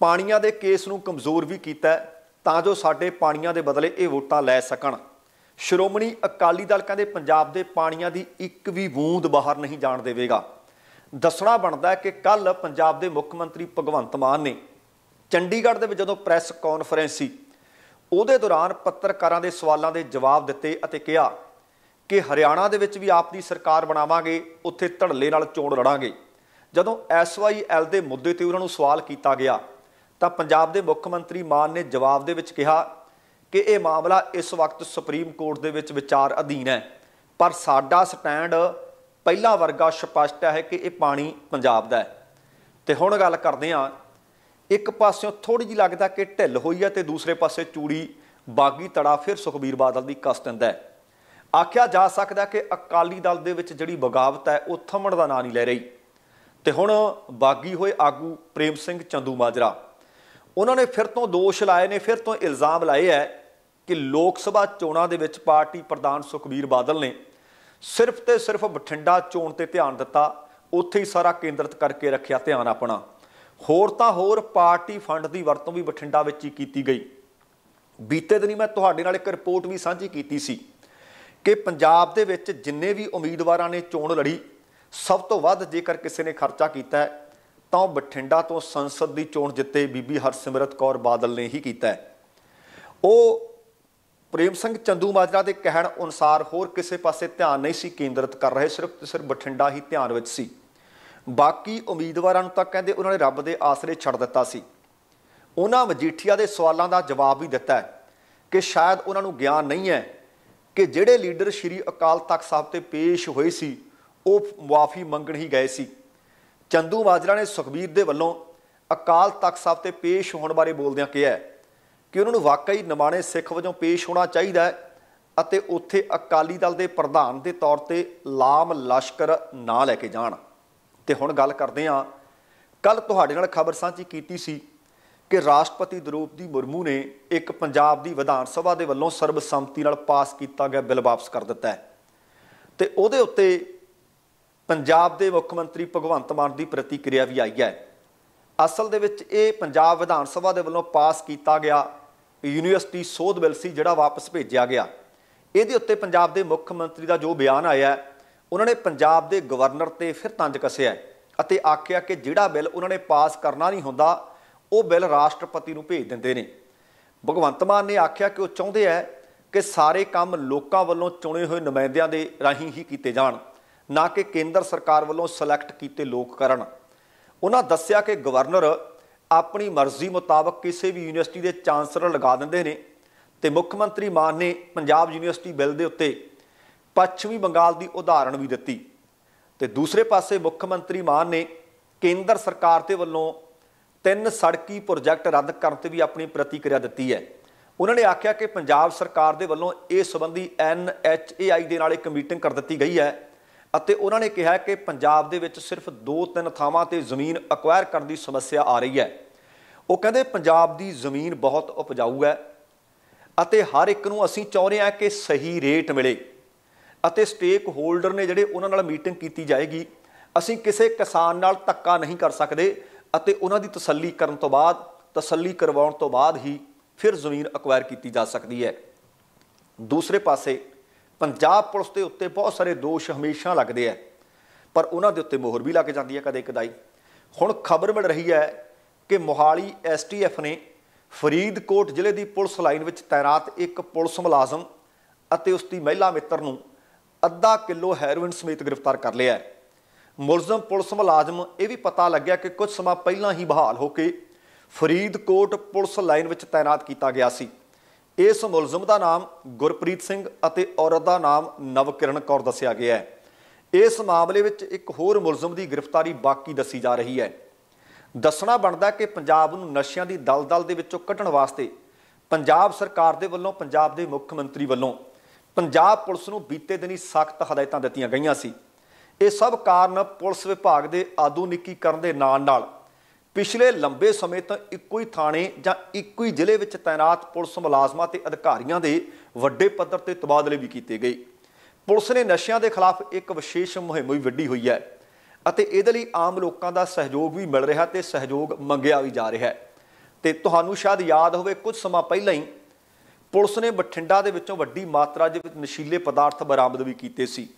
ਪਾਣੀਆਂ ਦੇ ਕੇਸ ਨੂੰ ਕਮਜ਼ੋਰ ਵੀ ਕੀਤਾ ਹੈ ਤਾਂ ਜੋ ਸਾਡੇ ਪਾਣੀਆਂ ਦੇ ਬਦਲੇ ਇਹ ਵੋਟਾਂ ਲੈ ਸਕਣ ਸ਼੍ਰੋਮਣੀ ਅਕਾਲੀ ਦਲ ਕਹਿੰਦੇ ਪੰਜਾਬ ਦੇ ਪਾਣੀਆਂ ਦੀ ਇੱਕ ਵੀ ਬੂੰਦ ਬਾਹਰ ਨਹੀਂ ਜਾਣ ਦੇਵੇਗਾ ਦੱਸਣਾ ਬਣਦਾ ਹੈ ਕਿ ਕੱਲ ਪੰਜਾਬ ਦੇ ਮੁੱਖ ਮੰਤਰੀ ਭਗਵੰਤ ਮਾਨ ਨੇ ਚੰਡੀਗੜ੍ਹ ਦੇ ਵਿੱਚ ਜਦੋਂ ਪ੍ਰੈਸ ਕਾਨਫਰੰਸ ਸੀ ਉਹਦੇ ਦੌਰਾਨ ਪੱਤਰਕਾਰਾਂ ਦੇ ਸਵਾਲਾਂ ਦੇ ਜਵਾਬ ਦਿੱਤੇ ਅਤੇ ਕਿਹਾ ਕਿ ਹਰਿਆਣਾ ਦੇ ਵਿੱਚ ਵੀ ਆਪ ਦੀ ਸਰਕਾਰ ਬਣਾਵਾਂਗੇ ਉੱਥੇ ਧੜਲੇ ਨਾਲ ਚੋਣ ਲੜਾਂਗੇ ਜਦੋਂ ਐਸਵਾਈਐਲ ਦੇ ਮੁੱਦੇ ਤੇ ਉਹਨਾਂ ਨੂੰ ਸਵਾਲ ਕੀਤਾ ਗਿਆ ਤਾਂ ਪੰਜਾਬ ਦੇ ਮੁੱਖ ਮੰਤਰੀ ਮਾਨ ਨੇ ਜਵਾਬ ਦੇ ਵਿੱਚ ਕਿਹਾ ਕਿ ਇਹ ਮਾਮਲਾ ਇਸ ਵਕਤ ਸੁਪਰੀਮ ਕੋਰਟ ਦੇ ਵਿੱਚ ਵਿਚਾਰ ਅਧੀਨ ਹੈ ਪਰ ਸਾਡਾ ਸਟੈਂਡ ਪਹਿਲਾ ਵਰਗਾ ਸਪਸ਼ਟ ਹੈ ਕਿ ਇਹ ਪਾਣੀ ਪੰਜਾਬ ਦਾ ਹੈ ਤੇ ਹੁਣ ਗੱਲ ਕਰਦੇ ਹਾਂ ਇੱਕ ਪਾਸਿਓਂ ਥੋੜੀ ਜਿਹੀ ਲੱਗਦਾ ਕਿ ਢਿੱਲ ਹੋਈ ਹੈ ਤੇ ਦੂਸਰੇ ਪਾਸੇ ਚੂੜੀ ਬਾਗੀ ਤੜਾ ਫਿਰ ਸੁਖਬੀਰ ਬਾਦਲ ਦੀ ਕਸ ਦਿੰਦਾ ਆਖਿਆ ਜਾ ਸਕਦਾ ਕਿ ਅਕਾਲੀ ਦਲ ਦੇ ਵਿੱਚ ਜਿਹੜੀ ਬਗਾਵਤ ਹੈ ਉਹ ਥੰਮਣ ਦਾ ਨਾਂ ਨਹੀਂ ਲੈ ਰਹੀ ਤੇ ਹੁਣ ਬਾਗੀ ਹੋਏ ਆਗੂ ਪ੍ਰੇਮ ਸਿੰਘ ਚੰਦੂ ਮਾਜਰਾ ਉਹਨਾਂ ਨੇ ਫਿਰ ਤੋਂ ਦੋਸ਼ ਲਾਏ ਨੇ ਫਿਰ ਤੋਂ ਇਲਜ਼ਾਮ ਲਾਏ ਹੈ ਕਿ ਲੋਕ ਸਭਾ ਚੋਣਾਂ ਦੇ ਵਿੱਚ ਪਾਰਟੀ ਪ੍ਰਧਾਨ ਸੁਖਬੀਰ ਬਾਦਲ ਨੇ ਸਿਰਫ ਤੇ ਸਿਰਫ ਬਠਿੰਡਾ ਚੋਣ ਤੇ ਧਿਆਨ ਦਿੱਤਾ ਉੱਥੇ ਹੀ ਸਾਰਾ ਕੇਂਦਰਿਤ ਕਰਕੇ ਰੱਖਿਆ ਧਿਆਨ ਆਪਣਾ ਹੋਰ ਤਾਂ ਹੋਰ ਪਾਰਟੀ ਫੰਡ ਦੀ ਵਰਤੋਂ ਵੀ ਬਠਿੰਡਾ ਵਿੱਚ ਹੀ ਕੀਤੀ ਗਈ ਬੀਤੇ ਦਿਨੀ ਮੈਂ ਤੁਹਾਡੇ ਨਾਲ ਇੱਕ ਰਿਪੋਰਟ ਵੀ ਸਾਂਝੀ ਕੀਤੀ ਸੀ ਕਿ ਪੰਜਾਬ ਦੇ ਵਿੱਚ ਜਿੰਨੇ ਵੀ ਉਮੀਦਵਾਰਾਂ ਨੇ ਚੋਣ ਲੜੀ ਸਭ ਤੋਂ ਵੱਧ ਜੇਕਰ ਕਿਸੇ ਨੇ ਖਰਚਾ ਕੀਤਾ ਹੈ ਤਾਂ ਬਠਿੰਡਾ ਤੋਂ ਸੰਸਦ ਦੀ ਚੋਣ ਜਿੱਤੇ ਬੀਬੀ ਹਰਸਿਮਰਤ ਕੌਰ ਬਾਦਲ ਨੇ ਹੀ ਕੀਤਾ ਉਹ ਪ੍ਰੇਮ ਸਿੰਘ ਚੰਦੂ ਮਾਜਰਾ ਦੇ ਕਹਿਣ ਅਨੁਸਾਰ ਹੋਰ ਕਿਸੇ ਪਾਸੇ ਧਿਆਨ ਨਹੀਂ ਸੀ ਕੇਂਦਰਿਤ ਕਰ ਰਹੇ ਸਿਰਫ ਤੇ ਸਿਰਫ ਬਠਿੰਡਾ ਹੀ ਧਿਆਨ ਵਿੱਚ ਸੀ ਬਾਕੀ ਉਮੀਦਵਾਰਾਂ ਨੂੰ ਤਾਂ ਕਹਿੰਦੇ ਉਹਨਾਂ ਨੇ ਰੱਬ ਦੇ ਆਸਰੇ ਛੱਡ ਦਿੱਤਾ ਸੀ ਉਹਨਾਂ ਮਜੀਠੀਆ ਦੇ ਸਵਾਲਾਂ ਦਾ ਜਵਾਬ ਵੀ ਦਿੱਤਾ ਕਿ ਸ਼ਾਇਦ ਉਹਨਾਂ ਨੂੰ ਗਿਆਨ ਨਹੀਂ ਹੈ ਕਿ ਜਿਹੜੇ ਲੀਡਰ ਸ਼੍ਰੀ ਅਕਾਲ ਤਖਤ ਸਾਹਿਬ ਤੇ ਪੇਸ਼ ਹੋਏ ਸੀ ਉਹ ਮਾਫੀ ਮੰਗਣ ਹੀ ਗਏ ਸੀ ਚੰਦੂ ਮਾਜਰਾ ਨੇ ਸੁਖਬੀਰ ਦੇ ਵੱਲੋਂ ਅਕਾਲ ਤਖਤ ਸਾਹਿਬ ਤੇ ਪੇਸ਼ ਹੋਣ ਬਾਰੇ ਬੋਲਦਿਆਂ ਕਿਹਾ ਕਿ ਉਹਨਾਂ ਨੂੰ ਵਾਕਈ ਨਿਮਾਣੇ ਸਿੱਖ ਵਜੋਂ ਪੇਸ਼ ਹੋਣਾ ਚਾਹੀਦਾ ਹੈ ਅਤੇ ਉੱਥੇ ਅਕਾਲੀ ਦਲ ਦੇ ਪ੍ਰਧਾਨ ਦੇ ਤੌਰ ਤੇ ਲਾਮ ਲਸ਼ਕਰ ਨਾ ਲੈ ਕੇ ਜਾਣ ਤੇ ਹੁਣ ਗੱਲ ਕਰਦੇ ਹਾਂ ਕੱਲ ਤੁਹਾਡੇ ਨਾਲ ਖਬਰ ਸਾਂਝੀ ਕੀਤੀ ਸੀ ਕਿ ਰਾਸ਼ਟਰਪਤੀ ਦਰੋਪਦੀ ਮੁਰਮੂ ਨੇ ਇੱਕ ਪੰਜਾਬ ਦੀ ਵਿਧਾਨ ਸਭਾ ਦੇ ਵੱਲੋਂ ਸਰਬਸੰਮਤੀ ਨਾਲ ਪਾਸ ਕੀਤਾ ਗਿਆ ਬਿੱਲ ਵਾਪਸ ਕਰ ਦਿੱਤਾ ਹੈ ਤੇ ਉਹਦੇ ਉੱਤੇ ਪੰਜਾਬ ਦੇ ਮੁੱਖ ਮੰਤਰੀ ਭਗਵੰਤ ਮਾਨ ਦੀ ਪ੍ਰਤੀਕਿਰਿਆ ਵੀ ਆਈ ਹੈ ਅਸਲ ਦੇ ਵਿੱਚ ਇਹ ਪੰਜਾਬ ਵਿਧਾਨ ਸਭਾ ਦੇ ਵੱਲੋਂ ਪਾਸ ਕੀਤਾ ਗਿਆ ਯੂਨੀਵਰਸਿਟੀ ਸੋਧ ਬਿੱਲ ਸੀ ਜਿਹੜਾ ਵਾਪਸ ਭੇਜਿਆ ਗਿਆ ਇਹਦੇ ਉੱਤੇ ਪੰਜਾਬ ਦੇ ਮੁੱਖ ਮੰਤਰੀ ਦਾ ਜੋ ਬਿਆਨ ਆਇਆ ਉਹਨਾਂ ਨੇ ਪੰਜਾਬ ਦੇ ਗਵਰਨਰ ਤੇ ਫਿਰ ਤੰਜ ਕਸਿਆ ਅਤੇ ਆਖਿਆ ਕਿ ਜਿਹੜਾ ਬਿੱਲ ਉਹਨਾਂ ਨੇ ਪਾਸ ਕਰਨਾ ਨਹੀਂ ਹੁੰਦਾ ਉਹ ਬਿੱਲ ਰਾਸ਼ਟਰਪਤੀ ਨੂੰ ਭੇਜ ਦਿੰਦੇ ਨੇ ਭਗਵੰਤ ਮਾਨ ਨੇ ਆਖਿਆ ਕਿ ਉਹ ਚਾਹੁੰਦੇ ਆ ਕਿ ਸਾਰੇ ਕੰਮ ਲੋਕਾਂ ਵੱਲੋਂ ਚੁਣੇ ਹੋਏ ਨੁਮਾਇੰਦਿਆਂ ਦੇ ਰਾਹੀਂ ਹੀ ਕੀਤੇ ਜਾਣ ਨਾ ਕਿ ਕੇਂਦਰ ਸਰਕਾਰ ਵੱਲੋਂ ਸਿਲੈਕਟ ਕੀਤੇ ਲੋਕ ਕਰਨ ਉਹਨਾਂ ਦੱਸਿਆ ਕਿ ਗਵਰਨਰ ਆਪਣੀ ਮਰਜ਼ੀ ਮੁਤਾਬਕ ਕਿਸੇ ਵੀ ਯੂਨੀਵਰਸਿਟੀ ਦੇ ਚਾਂਸਲਰ ਲਗਾ ਦਿੰਦੇ ਨੇ ਤੇ ਮੁੱਖ ਮੰਤਰੀ ਮਾਨ ਨੇ ਪੰਜਾਬ ਯੂਨੀਵਰਸਿਟੀ ਬਿੱਲ ਦੇ ਉੱਤੇ ਪੱਛਮੀ ਬੰਗਾਲ ਦੀ ਉਦਾਹਰਣ ਵੀ ਦਿੱਤੀ ਤੇ ਦੂਸਰੇ ਪਾਸੇ ਮੁੱਖ ਮੰਤਰੀ ਮਾਨ ਨੇ ਕੇਂਦਰ ਸਰਕਾਰ ਦੇ ਵੱਲੋਂ ਤਿੰਨ ਸੜਕੀ ਪ੍ਰੋਜੈਕਟ ਰੱਦ ਕਰਨ ਤੇ ਵੀ ਆਪਣੀ ਪ੍ਰਤੀਕਿਰਿਆ ਦਿੱਤੀ ਹੈ ਉਹਨਾਂ ਨੇ ਆਖਿਆ ਕਿ ਪੰਜਾਬ ਸਰਕਾਰ ਦੇ ਵੱਲੋਂ ਇਹ ਸੰਬੰਧੀ ਆਈ ਦੇ ਨਾਲ ਇੱਕ ਮੀਟਿੰਗ ਕਰ ਦਿੱਤੀ ਗਈ ਹੈ ਅਤੇ ਉਹਨਾਂ ਨੇ ਕਿਹਾ ਕਿ ਪੰਜਾਬ ਦੇ ਵਿੱਚ ਸਿਰਫ 2-3 ਥਾਵਾਂ ਤੇ ਜ਼ਮੀਨ ਅਕਵਾਇਰ ਕਰਨ ਦੀ ਸਮੱਸਿਆ ਆ ਰਹੀ ਹੈ ਉਹ ਕਹਿੰਦੇ ਪੰਜਾਬ ਦੀ ਜ਼ਮੀਨ ਬਹੁਤ ਉਪਜਾਊ ਹੈ ਅਤੇ ਹਰ ਇੱਕ ਨੂੰ ਅਸੀਂ ਚਾਹੁੰਦੇ ਹਾਂ ਕਿ ਸਹੀ ਰੇਟ ਮਿਲੇ ਅਤੇ ਸਟੇਕ ਹੋਲਡਰ ਨੇ ਜਿਹੜੇ ਉਹਨਾਂ ਨਾਲ ਮੀਟਿੰਗ ਕੀਤੀ ਜਾਏਗੀ ਅਸੀਂ ਕਿਸੇ ਕਿਸਾਨ ਨਾਲ ਧੱਕਾ ਨਹੀਂ ਕਰ ਸਕਦੇ ਅਤੇ ਉਹਨਾਂ ਦੀ ਤਸੱਲੀ ਕਰਨ ਤੋਂ ਬਾਅਦ ਤਸੱਲੀ ਕਰਵਾਉਣ ਤੋਂ ਬਾਅਦ ਹੀ ਫਿਰ ਜ਼ਮੀਨ ਅਕਵਾਇਰ ਕੀਤੀ ਜਾ ਸਕਦੀ ਹੈ ਦੂਸਰੇ ਪਾਸੇ ਪੰਜਾਬ ਪੁਲਿਸ ਦੇ ਉੱਤੇ ਬਹੁਤ ਸਾਰੇ ਦੋਸ਼ ਹਮੇਸ਼ਾ ਲੱਗਦੇ ਆ ਪਰ ਉਹਨਾਂ ਦੇ ਉੱਤੇ ਮੋਹਰ ਵੀ ਲੱਗ ਜਾਂਦੀ ਹੈ ਕਦੇ ਕਦਾਈ ਹੁਣ ਖਬਰ ਮਿਲ ਰਹੀ ਹੈ ਕਿ ਮੋਹਾਲੀ ਐਸਟੀਐਫ ਨੇ ਫਰੀਦਕੋਟ ਜ਼ਿਲ੍ਹੇ ਦੀ ਪੁਲਿਸ ਲਾਈਨ ਵਿੱਚ ਤਾਇਨਾਤ ਇੱਕ ਪੁਲਿਸ ਮੁਲਾਜ਼ਮ ਅਤੇ ਉਸ ਦੀ ਮਹਿਲਾ ਮਿੱਤਰ ਨੂੰ ਅੱਧਾ ਕਿਲੋ ਹੈਰੋਇਨ ਸਮੇਤ ਗ੍ਰਿਫਤਾਰ ਕਰ ਲਿਆ ਹੈ ਮੁਲਜ਼ਮ ਪੁਲਿਸ ਮੁਲਾਜ਼ਮ ਇਹ ਵੀ ਪਤਾ ਲੱਗਿਆ ਕਿ ਕੁਝ ਸਮਾਂ ਪਹਿਲਾਂ ਹੀ ਬਹਾਲ ਹੋ ਕੇ ਫਰੀਦਕੋਟ ਪੁਲਿਸ ਲਾਈਨ ਵਿੱਚ ਤਾਇਨਾਤ ਕੀਤਾ ਗਿਆ ਸੀ ਇਸ ਮੁਲਜ਼ਮ ਦਾ ਨਾਮ ਗੁਰਪ੍ਰੀਤ ਸਿੰਘ ਅਤੇ ਔਰਤ ਦਾ ਨਾਮ ਨਵਕਿਰਨ ਕੌਰ ਦੱਸਿਆ ਗਿਆ ਹੈ ਇਸ ਮਾਮਲੇ ਵਿੱਚ ਇੱਕ ਹੋਰ ਮੁਲਜ਼ਮ ਦੀ ਗ੍ਰਿਫਤਾਰੀ ਬਾਕੀ ਦੱਸੀ ਜਾ ਰਹੀ ਹੈ ਦੱਸਣਾ ਬਣਦਾ ਕਿ ਪੰਜਾਬ ਨੂੰ ਨਸ਼ਿਆਂ ਦੀ ਦਲਦਲ ਦੇ ਵਿੱਚੋਂ ਕੱਢਣ ਵਾਸਤੇ ਪੰਜਾਬ ਸਰਕਾਰ ਦੇ ਵੱਲੋਂ ਪੰਜਾਬ ਦੇ ਮੁੱਖ ਮੰਤਰੀ ਵੱਲੋਂ ਪੰਜਾਬ ਪੁਲਿਸ ਨੂੰ ਬੀਤੇ ਦਿਨੀ ਸਖਤ ਹਦਾਇਤਾਂ ਦਿੱਤੀਆਂ ਗਈਆਂ ਸੀ ਇਹ ਸਭ ਕਾਰਨ ਪੁਲਿਸ ਵਿਭਾਗ ਦੇ ਆਧੁਨਿਕੀਕਰਨ ਦੇ ਨਾਲ ਨਾਲ ਪਿਛਲੇ ਲੰਬੇ ਸਮੇਂ ਤੋਂ ਇੱਕੋ ਹੀ ਥਾਣੇ ਜਾਂ ਇੱਕੋ ਹੀ ਜ਼ਿਲ੍ਹੇ ਵਿੱਚ ਤਾਇਨਾਤ ਪੁਲਿਸ ਮੁਲਾਜ਼ਮਾਂ ਤੇ ਅਧਿਕਾਰੀਆਂ ਦੇ ਵੱਡੇ ਪੱਧਰ ਤੇ ਤਬਾਦਲੇ ਵੀ ਕੀਤੇ ਗਏ ਪੁਲਿਸ ਨੇ ਨਸ਼ਿਆਂ ਦੇ ਖਿਲਾਫ ਇੱਕ ਵਿਸ਼ੇਸ਼ ਮੁਹਿੰਮ ਵੀ ਵੱਡੀ ਹੋਈ ਹੈ ਅਤੇ ਇਹਦੇ ਲਈ ਆਮ ਲੋਕਾਂ ਦਾ ਸਹਿਯੋਗ ਵੀ ਮਿਲ ਰਿਹਾ ਤੇ ਸਹਿਯੋਗ ਮੰਗਿਆ ਵੀ ਜਾ ਰਿਹਾ ਹੈ ਤੇ ਤੁਹਾਨੂੰ ਸ਼ਾਇਦ ਯਾਦ ਹੋਵੇ ਕੁਝ ਸਮਾਂ ਪਹਿਲਾਂ ਹੀ ਪੁਲਿਸ ਨੇ ਬਠਿੰਡਾ ਦੇ ਵਿੱਚੋਂ ਵੱਡੀ ਮਾਤਰਾ ਦੇ ਵਿੱਚ ਨਸ਼ੀਲੇ ਪਦਾਰਥ ਬਰਾਮਦ ਵੀ ਕੀਤੇ ਸੀ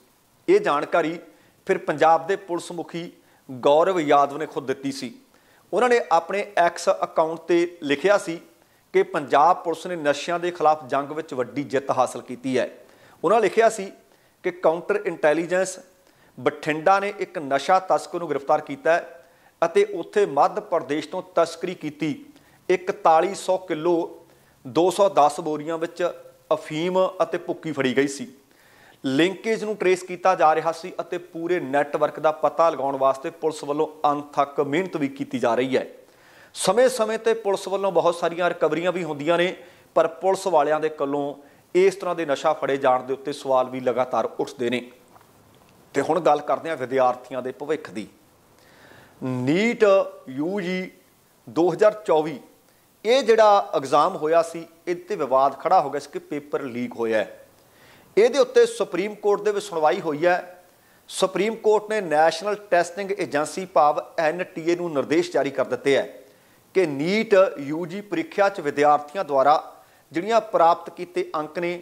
ਇਹ ਜਾਣਕਾਰੀ ਫਿਰ ਪੰਜਾਬ ਦੇ ਪੁਲਿਸ ਮੁਖੀ ਗੌਰਵ ਯਾਦਵ ਨੇ ਖੁਦ ਦਿੱਤੀ ਸੀ ਉਹਨਾਂ ਨੇ ਆਪਣੇ ਐਕਸ ਅਕਾਊਂਟ ਤੇ ਲਿਖਿਆ ਸੀ ਕਿ ਪੰਜਾਬ ਪੁਲਿਸ ਨੇ ਨਸ਼ਿਆਂ ਦੇ ਖਿਲਾਫ ਜੰਗ ਵਿੱਚ ਵੱਡੀ ਜਿੱਤ ਹਾਸਲ ਕੀਤੀ ਹੈ ਉਹਨਾਂ ਲਿਖਿਆ ਸੀ ਕਿ ਕਾਊਂਟਰ ਇੰਟੈਲੀਜੈਂਸ ਬਠਿੰਡਾ ਨੇ ਇੱਕ ਨਸ਼ਾ ਤਸਕਰ ਨੂੰ ਗ੍ਰਿਫਤਾਰ ਕੀਤਾ ਹੈ ਅਤੇ ਉੱਥੇ ਮੱਧ ਪ੍ਰਦੇਸ਼ ਤੋਂ ਤਸਕਰੀ ਕੀਤੀ 4100 ਕਿਲੋ 210 ਬੋਰੀਆਂ ਵਿੱਚ ਅਫੀਮ ਅਤੇ ਭੁੱਕੀ ਫੜੀ ਗਈ ਸੀ ਲਿੰਕੇਜ ਨੂੰ ਟਰੇਸ ਕੀਤਾ ਜਾ ਰਿਹਾ ਸੀ ਅਤੇ ਪੂਰੇ ਨੈਟਵਰਕ ਦਾ ਪਤਾ ਲਗਾਉਣ ਵਾਸਤੇ ਪੁਲਿਸ ਵੱਲੋਂ ਅਣਥੱਕ ਮਿਹਨਤ ਵੀ ਕੀਤੀ ਜਾ ਰਹੀ ਹੈ ਸਮੇਂ-ਸਮੇਂ ਤੇ ਪੁਲਿਸ ਵੱਲੋਂ ਬਹੁਤ ਸਾਰੀਆਂ ਰਿਕਵਰੀਆਂ ਵੀ ਹੁੰਦੀਆਂ ਨੇ ਪਰ ਪੁਲਿਸ ਵਾਲਿਆਂ ਦੇ ਕੋਲੋਂ ਇਸ ਤਰ੍ਹਾਂ ਦੇ ਨਸ਼ਾ ਫੜੇ ਜਾਣ ਦੇ ਉੱਤੇ ਸਵਾਲ ਵੀ ਲਗਾਤਾਰ ਉੱਠਦੇ ਨੇ ਤੇ ਹੁਣ ਗੱਲ ਕਰਦੇ ਹਾਂ ਵਿਦਿਆਰਥੀਆਂ ਦੇ ਭਵਿੱਖ ਦੀ ਨੀਟ UG 2024 ਇਹ ਜਿਹੜਾ ਐਗਜ਼ਾਮ ਹੋਇਆ ਸੀ ਇਹਦੇ ਤੇ ਵਿਵਾਦ ਖੜਾ ਹੋ ਗਿਆ ਸੀ ਕਿ ਪੇਪਰ ਲੀਕ ਹੋਇਆ ਹੈ ਇਹਦੇ ਉੱਤੇ ਸੁਪਰੀਮ ਕੋਰਟ ਦੇ ਵਿੱਚ ਸੁਣਵਾਈ ਹੋਈ ਹੈ ਸੁਪਰੀਮ ਕੋਰਟ ਨੇ ਨੈਸ਼ਨਲ ਟੈਸਟਿੰਗ ਏਜੰਸੀ ਭਾਵ ਐਨਟੀਏ ਨੂੰ ਨਿਰਦੇਸ਼ ਜਾਰੀ ਕਰ ਦਿੱਤੇ ਹੈ ਕਿ ਨੀਟ ਯੂਜੀ ਪ੍ਰੀਖਿਆ 'ਚ ਵਿਦਿਆਰਥੀਆਂ ਦੁਆਰਾ ਜਿਹੜੀਆਂ ਪ੍ਰਾਪਤ ਕੀਤੇ ਅੰਕ ਨੇ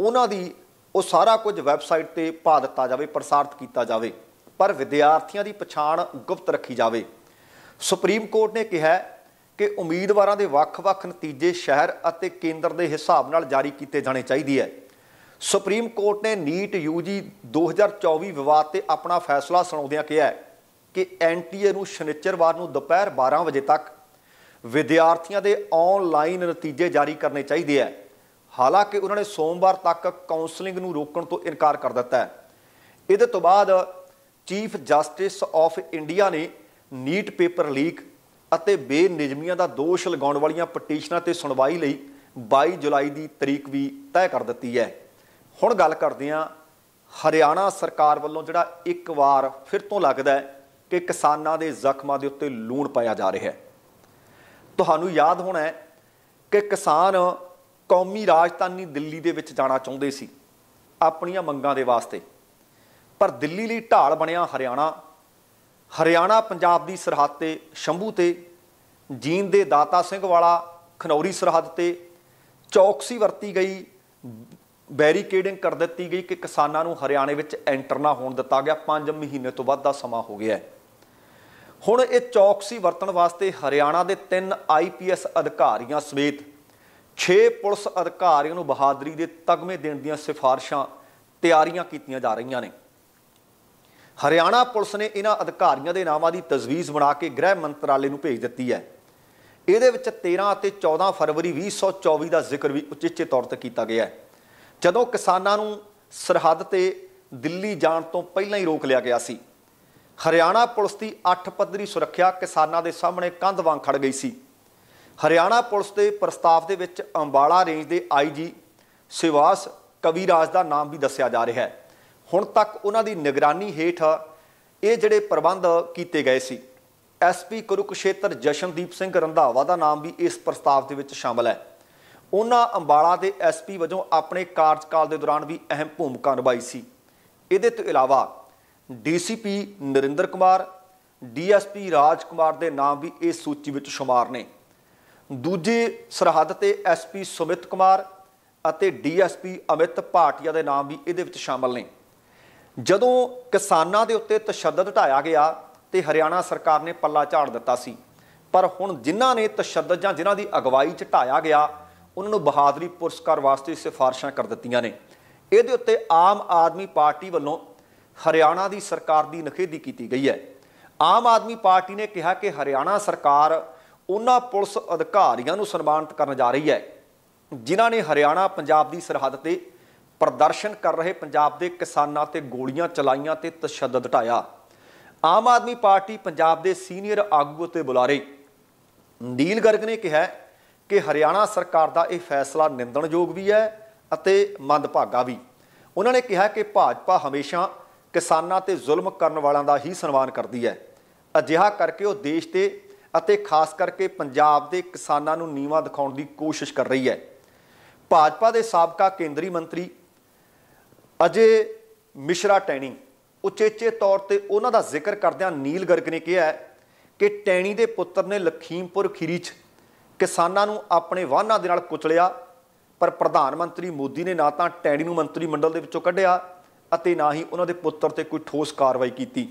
ਉਹਨਾਂ ਦੀ ਉਹ ਸਾਰਾ ਕੁਝ ਵੈਬਸਾਈਟ ਤੇ ਪਾ ਦਿੱਤਾ ਜਾਵੇ ਪ੍ਰਸਾਰਿਤ ਕੀਤਾ ਜਾਵੇ ਪਰ ਵਿਦਿਆਰਥੀਆਂ ਦੀ ਪਛਾਣ ਗੁਪਤ ਰੱਖੀ ਜਾਵੇ ਸੁਪਰੀਮ ਕੋਰਟ ਨੇ ਕਿਹਾ ਕਿ ਉਮੀਦਵਾਰਾਂ ਦੇ ਵੱਖ-ਵੱਖ ਨਤੀਜੇ ਸ਼ਹਿਰ ਅਤੇ ਕੇਂਦਰ ਦੇ ਹਿਸਾਬ ਨਾਲ ਜਾਰੀ ਕੀਤੇ ਜਾਣੇ ਚਾਹੀਦੇ ਹੈ ਸੁਪਰੀਮ ਕੋਰਟ ਨੇ ਨੀਟ ਯੂਜੀ 2024 ਵਿਵਾਦ ਤੇ ਆਪਣਾ ਫੈਸਲਾ ਸੁਣਾਉਂਦਿਆਂ ਕਿਹਾ ਹੈ ਕਿ ਐਨਟੀਏ ਨੂੰ ਸ਼ਨੀਚਰਵਾਰ ਨੂੰ ਦੁਪਹਿਰ 12 ਵਜੇ ਤੱਕ ਵਿਦਿਆਰਥੀਆਂ ਦੇ ਆਨਲਾਈਨ ਨਤੀਜੇ ਜਾਰੀ ਕਰਨੇ ਚਾਹੀਦੇ ਹੈ ਹਾਲਾਂਕਿ ਉਹਨਾਂ ਨੇ ਸੋਮਵਾਰ ਤੱਕ ਕਾਉਂਸਲਿੰਗ ਨੂੰ ਰੋਕਣ ਤੋਂ ਇਨਕਾਰ ਕਰ ਦਿੱਤਾ ਹੈ ਇਹਦੇ ਤੋਂ ਬਾਅਦ ਚੀਫ ਜਸਟਿਸ ਆਫ ਇੰਡੀਆ ਨੇ ਨੀਟ ਪੇਪਰ ਲੀਕ ਅਤੇ ਬੇਨਿਜਮੀਆਂ ਦਾ ਦੋਸ਼ ਲਗਾਉਣ ਵਾਲੀਆਂ ਪਟੀਸ਼ਨਾਂ ਤੇ ਸੁਣਵਾਈ ਲਈ 22 ਜੁਲਾਈ ਦੀ ਤਰੀਕ ਵੀ ਤੈਅ ਕਰ ਦਿੱਤੀ ਹੈ ਹੁਣ ਗੱਲ ਕਰਦੇ ਹਾਂ ਹਰਿਆਣਾ ਸਰਕਾਰ ਵੱਲੋਂ ਜਿਹੜਾ ਇੱਕ ਵਾਰ ਫਿਰ ਤੋਂ ਲੱਗਦਾ ਹੈ ਕਿ ਕਿਸਾਨਾਂ ਦੇ ਜ਼ਖਮਾਂ ਦੇ ਉੱਤੇ ਲੂਣ ਪਾਇਆ ਜਾ ਰਿਹਾ ਹੈ ਤੁਹਾਨੂੰ ਯਾਦ ਹੋਣਾ ਹੈ ਕਿ ਕਿਸਾਨ ਕੌਮੀ ਰਾਜਧਾਨੀ ਦਿੱਲੀ ਦੇ ਵਿੱਚ ਜਾਣਾ ਚਾਹੁੰਦੇ ਸੀ ਆਪਣੀਆਂ ਮੰਗਾਂ ਦੇ ਵਾਸਤੇ ਪਰ ਦਿੱਲੀ ਲਈ ਢਾਲ ਬਣਿਆ ਹਰਿਆਣਾ ਹਰਿਆਣਾ ਪੰਜਾਬ ਦੀ ਸਰਹੱਦ ਤੇ ਸ਼ੰਭੂ ਤੇ ਜੀਨ ਦੇ ਦਾਤਾ ਸਿੰਘ ਵਾਲਾ ਖਨੌਰੀ ਸਰਹੱਦ ਤੇ ਚੌਕਸੀ ਵਰਤੀ ਗਈ ਬੈਰੀਕੇਡਿੰਗ ਕਰ ਦਿੱਤੀ ਗਈ ਕਿ ਕਿਸਾਨਾਂ ਨੂੰ ਹਰਿਆਣੇ ਵਿੱਚ ਐਂਟਰ ਨਾ ਹੋਣ ਦਿੱਤਾ ਗਿਆ 5 ਮਹੀਨੇ ਤੋਂ ਵੱਧ ਦਾ ਸਮਾਂ ਹੋ ਗਿਆ ਹੈ ਹੁਣ ਇਹ ਚੌਕਸੀ ਵਰਤਣ ਵਾਸਤੇ ਹਰਿਆਣਾ ਦੇ ਤਿੰਨ ਆਈਪੀਐਸ ਅਧਿਕਾਰੀਆਂ ਸਮੇਤ 6 ਪੁਲਿਸ ਅਧਿਕਾਰੀਆਂ ਨੂੰ ਬਹਾਦਰੀ ਦੇ ਤਗਮੇ ਦੇਣ ਦੀਆਂ ਸਿਫਾਰਿਸ਼ਾਂ ਤਿਆਰੀਆਂ ਕੀਤੀਆਂ ਜਾ ਰਹੀਆਂ ਨੇ ਹਰਿਆਣਾ ਪੁਲਿਸ ਨੇ ਇਹਨਾਂ ਅਧਿਕਾਰੀਆਂ ਦੇ ਨਾਵਾਂ ਦੀ ਤਜਵੀਜ਼ ਬਣਾ ਕੇ ਗ੍ਰਹਿ ਮੰਤਰਾਲੇ ਨੂੰ ਭੇਜ ਦਿੱਤੀ ਹੈ ਇਹਦੇ ਵਿੱਚ 13 ਅਤੇ 14 ਫਰਵਰੀ 2024 ਦਾ ਜ਼ਿਕਰ ਵੀ ਉਚੇਚੇ ਤੌਰ ਤੇ ਕੀਤਾ ਗਿਆ ਹੈ ਜਦੋਂ ਕਿਸਾਨਾਂ ਨੂੰ ਸਰਹੱਦ ਤੇ ਦਿੱਲੀ ਜਾਣ ਤੋਂ ਪਹਿਲਾਂ ਹੀ ਰੋਕ ਲਿਆ ਗਿਆ ਸੀ ਹਰਿਆਣਾ ਪੁਲਿਸ ਦੀ 8 ਪੱਧਰੀ ਸੁਰੱਖਿਆ ਕਿਸਾਨਾਂ ਦੇ ਸਾਹਮਣੇ ਕੰਧ ਵਾਂਗ ਖੜ ਗਈ ਸੀ ਹਰਿਆਣਾ ਪੁਲਿਸ ਦੇ ਪ੍ਰਸਤਾਵ ਦੇ ਵਿੱਚ ਅੰਬਾਲਾ ਰੇਂਜ ਦੇ ਆਈਜੀ ਸਿਵਾਸ ਕਵੀ ਰਾਜ ਦਾ ਨਾਮ ਵੀ ਦੱਸਿਆ ਜਾ ਰਿਹਾ ਹੈ ਹੁਣ ਤੱਕ ਉਹਨਾਂ ਦੀ ਨਿਗਰਾਨੀ ਹੇਠ ਇਹ ਜਿਹੜੇ ਪ੍ਰਬੰਧ ਕੀਤੇ ਗਏ ਸੀ ਐਸਪੀ ਕੁਰੂਕਸ਼ੇਤਰ ਜਸ਼ਨਦੀਪ ਸਿੰਘ ਰੰਧਾਵਾ ਦਾ ਨਾਮ ਵੀ ਇਸ ਪ੍ਰਸਤਾਵ ਦੇ ਵਿੱਚ ਸ਼ਾਮਲ ਹੈ ਉਹਨਾਂ ਅੰਬਾਲਾ ਦੇ ਐਸਪੀ ਵਜੋਂ ਆਪਣੇ ਕਾਰਜਕਾਲ ਦੇ ਦੌਰਾਨ ਵੀ ਅਹਿਮ ਭੂਮਿਕਾ ਨਿਭਾਈ ਸੀ ਇਹਦੇ ਤੋਂ ਇਲਾਵਾ ਡੀਸੀਪੀ ਨਰਿੰਦਰ ਕੁਮਾਰ ਡੀਐਸਪੀ ਰਾਜ ਕੁਮਾਰ ਦੇ ਨਾਮ ਵੀ ਇਸ ਸੂਚੀ ਵਿੱਚ ਸ਼ਮਾਰ ਨੇ ਦੂਜੇ ਸਰਹੱਦ ਤੇ ਐਸਪੀ ਸੁਮਿਤ ਕੁਮਾਰ ਅਤੇ ਡੀਐਸਪੀ ਅਮਿਤ ਭਾਟੀਆ ਦੇ ਨਾਮ ਵੀ ਇਹਦੇ ਵਿੱਚ ਸ਼ਾਮਲ ਨੇ ਜਦੋਂ ਕਿਸਾਨਾਂ ਦੇ ਉੱਤੇ ਤਸ਼ੱਦਦ ਢਾਇਆ ਗਿਆ ਤੇ ਹਰਿਆਣਾ ਸਰਕਾਰ ਨੇ ਪੱਲਾ ਝਾੜ ਦਿੱਤਾ ਸੀ ਪਰ ਹੁਣ ਜਿਨ੍ਹਾਂ ਨੇ ਤਸ਼ੱਦਦ ਜਾਂ ਜਿਨ੍ਹਾਂ ਦੀ ਅਗਵਾਈ ਚ ਢਾਇਆ ਗਿਆ ਉਹਨਾਂ ਨੂੰ ਬਹਾਦਰੀ ਪੁਰਸਕਾਰ ਵਾਸਤੇ ਸਿਫਾਰਿਸ਼ਾਂ ਕਰ ਦਿੱਤੀਆਂ ਨੇ ਇਹਦੇ ਉੱਤੇ ਆਮ ਆਦਮੀ ਪਾਰਟੀ ਵੱਲੋਂ ਹਰਿਆਣਾ ਦੀ ਸਰਕਾਰ ਦੀ ਨਖੇਦੀ ਕੀਤੀ ਗਈ ਹੈ ਆਮ ਆਦਮੀ ਪਾਰਟੀ ਨੇ ਕਿਹਾ ਕਿ ਹਰਿਆਣਾ ਸਰਕਾਰ ਉਹਨਾਂ ਪੁਲਿਸ ਅਧਿਕਾਰੀਆਂ ਨੂੰ ਸਨਮਾਨਿਤ ਕਰਨ ਜਾ ਰਹੀ ਹੈ ਜਿਨ੍ਹਾਂ ਨੇ ਹਰਿਆਣਾ ਪੰਜਾਬ ਦੀ ਸਰਹੱਦ ਤੇ ਪ੍ਰਦਰਸ਼ਨ ਕਰ ਰਹੇ ਪੰਜਾਬ ਦੇ ਕਿਸਾਨਾਂ ਤੇ ਗੋਲੀਆਂ ਚਲਾਈਆਂ ਤੇ ਤਸ਼ੱਦਦ ਢਾਇਆ ਆਮ ਆਦਮੀ ਪਾਰਟੀ ਪੰਜਾਬ ਦੇ ਸੀਨੀਅਰ ਆਗੂ ਅਤੇ ਬੁਲਾਰੇ ਨੀਲ ਗਰਗ ਨੇ ਕਿਹਾ ਕਿ ਹਰਿਆਣਾ ਸਰਕਾਰ ਦਾ ਇਹ ਫੈਸਲਾ ਨਿੰਦਣਯੋਗ ਵੀ ਹੈ ਅਤੇ ਮੰਦਭਾਗਾ ਵੀ ਉਹਨਾਂ ਨੇ ਕਿਹਾ ਕਿ ਭਾਜਪਾ ਹਮੇਸ਼ਾ ਕਿਸਾਨਾਂ ਤੇ ਜ਼ੁਲਮ ਕਰਨ ਵਾਲਿਆਂ ਦਾ ਹੀ ਸਨਮਾਨ ਕਰਦੀ ਹੈ ਅਜਿਹਾ ਕਰਕੇ ਉਹ ਦੇਸ਼ ਤੇ ਅਤੇ ਖਾਸ ਕਰਕੇ ਪੰਜਾਬ ਦੇ ਕਿਸਾਨਾਂ ਨੂੰ ਨੀਵਾ ਦਿਖਾਉਣ ਦੀ ਕੋਸ਼ਿਸ਼ ਕਰ ਰਹੀ ਹੈ ਭਾਜਪਾ ਦੇ ਸਾਬਕਾ ਕੇਂਦਰੀ ਮੰਤਰੀ ਅਜੇ ਮਿਸ਼ਰਾ ਟੈਣੀ ਉਚੇਚੇ ਤੌਰ ਤੇ ਉਹਨਾਂ ਦਾ ਜ਼ਿਕਰ ਕਰਦਿਆਂ ਨੀਲ ਗਰਗ ਨੇ ਕਿਹਾ ਕਿ ਟੈਣੀ ਦੇ ਪੁੱਤਰ ਨੇ ਲਖੀਮਪੁਰ ਖੀਰੀ 'ਚ ਕਿਸਾਨਾਂ ਨੂੰ ਆਪਣੇ ਵਾਹਨਾਂ ਦੇ ਨਾਲ ਕੁਚਲਿਆ ਪਰ ਪ੍ਰਧਾਨ ਮੰਤਰੀ ਮੋਦੀ ਨੇ ਨਾ ਤਾਂ ਟੈਣੀ ਨੂੰ ਮੰਤਰੀ ਮੰਡਲ ਦੇ ਵਿੱਚੋਂ ਕੱਢਿਆ ਅਤੇ ਨਾ ਹੀ ਉਹਨਾਂ ਦੇ ਪੁੱਤਰ ਤੇ ਕੋਈ ਠੋਸ ਕਾਰਵਾਈ ਕੀਤੀ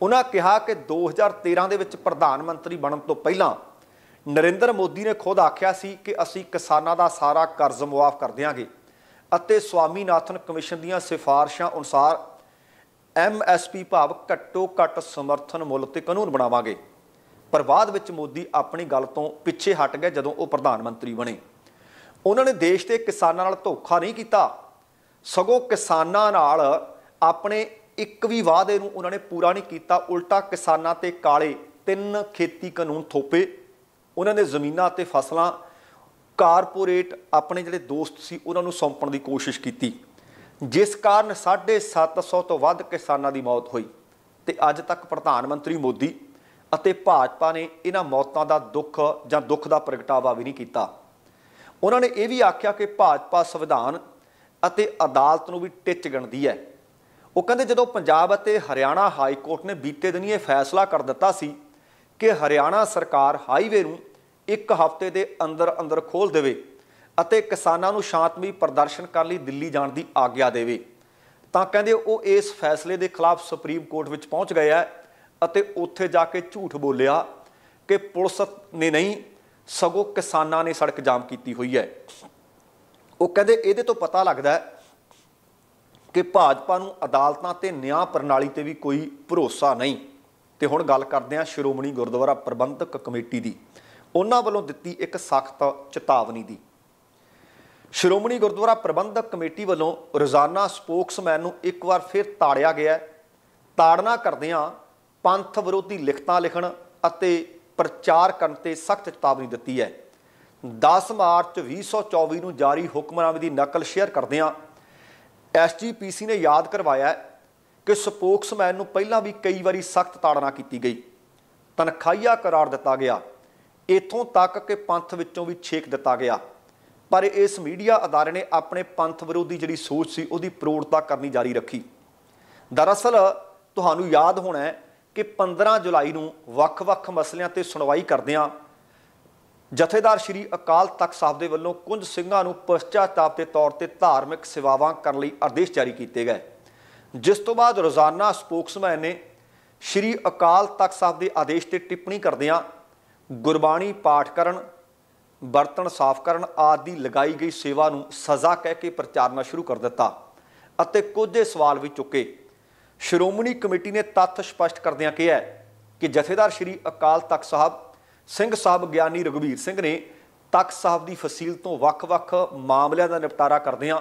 ਉਹਨਾਂ ਕਿਹਾ ਕਿ 2013 ਦੇ ਵਿੱਚ ਪ੍ਰਧਾਨ ਮੰਤਰੀ ਬਣਨ ਤੋਂ ਪਹਿਲਾਂ ਨਰਿੰਦਰ ਮੋਦੀ ਨੇ ਖੁਦ ਆਖਿਆ ਸੀ ਕਿ ਅਸੀਂ ਕਿਸਾਨਾਂ ਦਾ ਸਾਰਾ ਕਰਜ਼ ਮੁਆਫ ਕਰ ਦਿਆਂਗੇ ਅਤੇ ਨਾਥਨ ਕਮਿਸ਼ਨ ਦੀਆਂ ਸਿਫਾਰਿਸ਼ਾਂ ਅਨੁਸਾਰ ਐਮਐਸਪੀ ਭਾਵ ਘੱਟੋ ਘੱਟ ਸਮਰਥਨ ਮੁੱਲ ਤੇ ਕਾਨੂੰਨ ਬਣਾਵਾਂਗੇ ਪਰ ਬਾਅਦ ਵਿੱਚ ਮੋਦੀ ਆਪਣੀ ਗੱਲ ਤੋਂ ਪਿੱਛੇ ਹਟ ਗਏ ਜਦੋਂ ਉਹ ਪ੍ਰਧਾਨ ਮੰਤਰੀ ਬਣੇ ਉਹਨਾਂ ਨੇ ਦੇਸ਼ ਦੇ ਕਿਸਾਨਾਂ ਨਾਲ ਧੋਖਾ ਨਹੀਂ ਕੀਤਾ ਸਗੋਂ ਕਿਸਾਨਾਂ ਨਾਲ ਆਪਣੇ ਇੱਕ ਵੀ ਵਾਅਦੇ ਨੂੰ ਉਹਨਾਂ ਨੇ ਪੂਰਾ ਨਹੀਂ ਕੀਤਾ ਉਲਟਾ ਕਿਸਾਨਾਂ ਤੇ ਕਾਲੇ ਤਿੰਨ ਖੇਤੀ ਕਾਨੂੰਨ ਥੋਪੇ ਉਹਨਾਂ ਨੇ ਜ਼ਮੀਨਾਂ ਤੇ ਫਸਲਾਂ ਕਾਰਪੋਰੇਟ ਆਪਣੇ ਜਿਹੜੇ ਦੋਸਤ ਸੀ ਉਹਨਾਂ ਨੂੰ ਸੌਂਪਣ ਦੀ ਕੋਸ਼ਿਸ਼ ਕੀਤੀ ਜਿਸ ਕਾਰਨ 750 ਤੋਂ ਵੱਧ ਕਿਸਾਨਾਂ ਦੀ ਮੌਤ ਹੋਈ ਤੇ ਅੱਜ ਤੱਕ ਪ੍ਰਧਾਨ ਮੰਤਰੀ ਮੋਦੀ ਅਤੇ ਭਾਜਪਾ ਨੇ ਇਹਨਾਂ ਮੌਤਾਂ ਦਾ ਦੁੱਖ ਜਾਂ ਦੁੱਖ ਦਾ ਪ੍ਰਗਟਾਵਾ ਵੀ ਨਹੀਂ ਕੀਤਾ ਉਹਨਾਂ ਨੇ ਇਹ ਵੀ ਆਖਿਆ ਕਿ ਭਾਜਪਾ ਸੰਵਿਧਾਨ ਅਤੇ ਅਦਾਲਤ ਨੂੰ ਵੀ ਟਿੱਚ ਗਣਦੀ ਹੈ ਉਹ ਕਹਿੰਦੇ ਜਦੋਂ ਪੰਜਾਬ ਅਤੇ ਹਰਿਆਣਾ ਹਾਈ ਕੋਰਟ ਨੇ ਬੀਤੇ ਦਿਨੀ ਇਹ ਫੈਸਲਾ ਕਰ ਦਿੱਤਾ ਸੀ ਕਿ ਹਰਿਆਣਾ ਸਰਕਾਰ ਹਾਈਵੇ ਨੂੰ ਇੱਕ ਹਫ਼ਤੇ ਦੇ ਅੰਦਰ ਅੰਦਰ ਖੋਲ ਦੇਵੇ ਅਤੇ ਕਿਸਾਨਾਂ ਨੂੰ ਸ਼ਾਂਤਮਈ ਪ੍ਰਦਰਸ਼ਨ ਕਰਨ ਲਈ ਦਿੱਲੀ ਜਾਣ ਦੀ ਆਗਿਆ ਦੇਵੇ ਤਾਂ ਕਹਿੰਦੇ ਉਹ ਇਸ ਫੈਸਲੇ ਦੇ ਖਿਲਾਫ ਸੁਪਰੀਮ ਕੋਰਟ ਵਿੱਚ ਪਹੁੰਚ ਗਏ ਹੈ ਅਤੇ ਉੱਥੇ ਜਾ ਕੇ ਝੂਠ ਬੋਲਿਆ ਕਿ ਪੁਲਿਸ ਨੇ ਨਹੀਂ ਸਗੋਂ ਕਿਸਾਨਾਂ ਨੇ ਸੜਕ ਜਾਮ ਕੀਤੀ ਹੋਈ ਹੈ ਉਹ ਕਹਿੰਦੇ ਇਹਦੇ ਤੋਂ ਪਤਾ ਲੱਗਦਾ ਹੈ ਕਿ ਭਾਜਪਾ ਨੂੰ ਅਦਾਲਤਾਂ ਤੇ ਨਿਆਂ ਪ੍ਰਣਾਲੀ ਤੇ ਵੀ ਕੋਈ ਭਰੋਸਾ ਨਹੀਂ ਤੇ ਹੁਣ ਗੱਲ ਕਰਦੇ ਹਾਂ ਸ਼੍ਰੋਮਣੀ ਗੁਰਦੁਆਰਾ ਪ੍ਰਬੰਧਕ ਕਮੇਟੀ ਦੀ ਉਹਨਾਂ ਵੱਲੋਂ ਦਿੱਤੀ ਇੱਕ ਸਖਤ ਚੇਤਾਵਨੀ ਦੀ ਸ਼੍ਰੋਮਣੀ ਗੁਰਦੁਆਰਾ ਪ੍ਰਬੰਧਕ ਕਮੇਟੀ ਵੱਲੋਂ ਰੋਜ਼ਾਨਾ ਸਪੋਕਸਮੈਨ ਨੂੰ ਇੱਕ ਵਾਰ ਫਿਰ ਤਾੜਿਆ ਗਿਆ ਤਾੜਨਾ ਕਰਦੇ ਹਾਂ ਪੰਥ ਵਿਰੋਧੀ ਲਿਖਤਾਂ ਲਿਖਣ ਅਤੇ ਪ੍ਰਚਾਰ ਕਰਨ ਤੇ ਸਖਤ ਚੇਤਾਵਨੀ ਦਿੱਤੀ ਹੈ 10 ਮਾਰਚ 2024 ਨੂੰ ਜਾਰੀ ਹੁਕਮਨਾਮੇ ਦੀ ਨਕਲ ਸ਼ੇਅਰ ਕਰਦੇ ਹਾਂ ਐਸਜੀਪੀਸੀ ਨੇ ਯਾਦ ਕਰਵਾਇਆ ਕਿ ਸਪੋਕਸਮੈਨ ਨੂੰ ਪਹਿਲਾਂ ਵੀ ਕਈ ਵਾਰੀ ਸਖਤ ਤਾੜਨਾ ਕੀਤੀ ਗਈ ਤਨਖਾਈਆ ਕਰਾਰ ਦਿੱਤਾ ਗਿਆ ਇਥੋਂ ਤੱਕ ਕਿ ਪੰਥ ਵਿੱਚੋਂ ਵੀ ਛੇਕ ਦਿੱਤਾ ਗਿਆ ਪਰ ਇਸ ਮੀਡੀਆ ਅਦਾਰੇ ਨੇ ਆਪਣੇ ਪੰਥ ਵਿਰੋਧੀ ਜਿਹੜੀ ਸੋਚ ਸੀ ਉਹਦੀ ਪ੍ਰੋੜਤਾ ਕਰਨੀ ਜਾਰੀ ਰੱਖੀ ਦਰਅਸਲ ਤੁਹਾਨੂੰ ਯਾਦ ਹੋਣਾ ਹੈ ਕਿ 15 ਜੁਲਾਈ ਨੂੰ ਵੱਖ-ਵੱਖ ਮਸਲਿਆਂ ਤੇ ਸੁਣਵਾਈ ਕਰਦਿਆਂ ਜਥੇਦਾਰ ਸ਼੍ਰੀ ਅਕਾਲ ਤਖਤ ਸਾਹਿਬ ਦੇ ਵੱਲੋਂ ਕੁੰਝ ਸਿੰਘਾਂ ਨੂੰ ਪਛਤਾਤਾਪ ਦੇ ਤੌਰ ਤੇ ਧਾਰਮਿਕ ਸੇਵਾਵਾਂ ਕਰਨ ਲਈ ਆਦੇਸ਼ ਜਾਰੀ ਕੀਤੇ ਗਏ ਜਿਸ ਤੋਂ ਬਾਅਦ ਰੋਜ਼ਾਨਾ ਸਪੋਕਸਮੈਨ ਨੇ ਸ਼੍ਰੀ ਅਕਾਲ ਤਖਤ ਸਾਹਿਬ ਦੇ ਆਦੇਸ਼ ਤੇ ਟਿੱਪਣੀ ਕਰਦਿਆਂ ਗੁਰਬਾਣੀ ਪਾਠ ਕਰਨ ਬਰਤਨ ਸਾਫ਼ ਕਰਨ ਆਦਿ ਦੀ ਲਗਾਈ ਗਈ ਸੇਵਾ ਨੂੰ ਸਜ਼ਾ ਕਹਿ ਕੇ ਪ੍ਰਚਾਰਨਾ ਸ਼ੁਰੂ ਕਰ ਦਿੱਤਾ ਅਤੇ ਕੁਝ ਸਵਾਲ ਵੀ ਚੁੱਕੇ ਸ਼੍ਰੋਮਣੀ ਕਮੇਟੀ ਨੇ ਤੱਥ ਸਪਸ਼ਟ ਕਰਦਿਆਂ ਕਿਹਾ ਕਿ ਜਥੇਦਾਰ ਸ਼੍ਰੀ ਅਕਾਲ ਤਖਤ ਸਾਹਿਬ ਸਿੰਘ ਸਾਹਿਬ ਗਿਆਨੀ ਰਗਵੀਰ ਸਿੰਘ ਨੇ ਤਖਤ ਸਾਹਿਬ ਦੀ ਫਸੀਲ ਤੋਂ ਵੱਖ-ਵੱਖ ਮਾਮਲਿਆਂ ਦਾ ਨਿਪਟਾਰਾ ਕਰਦਿਆਂ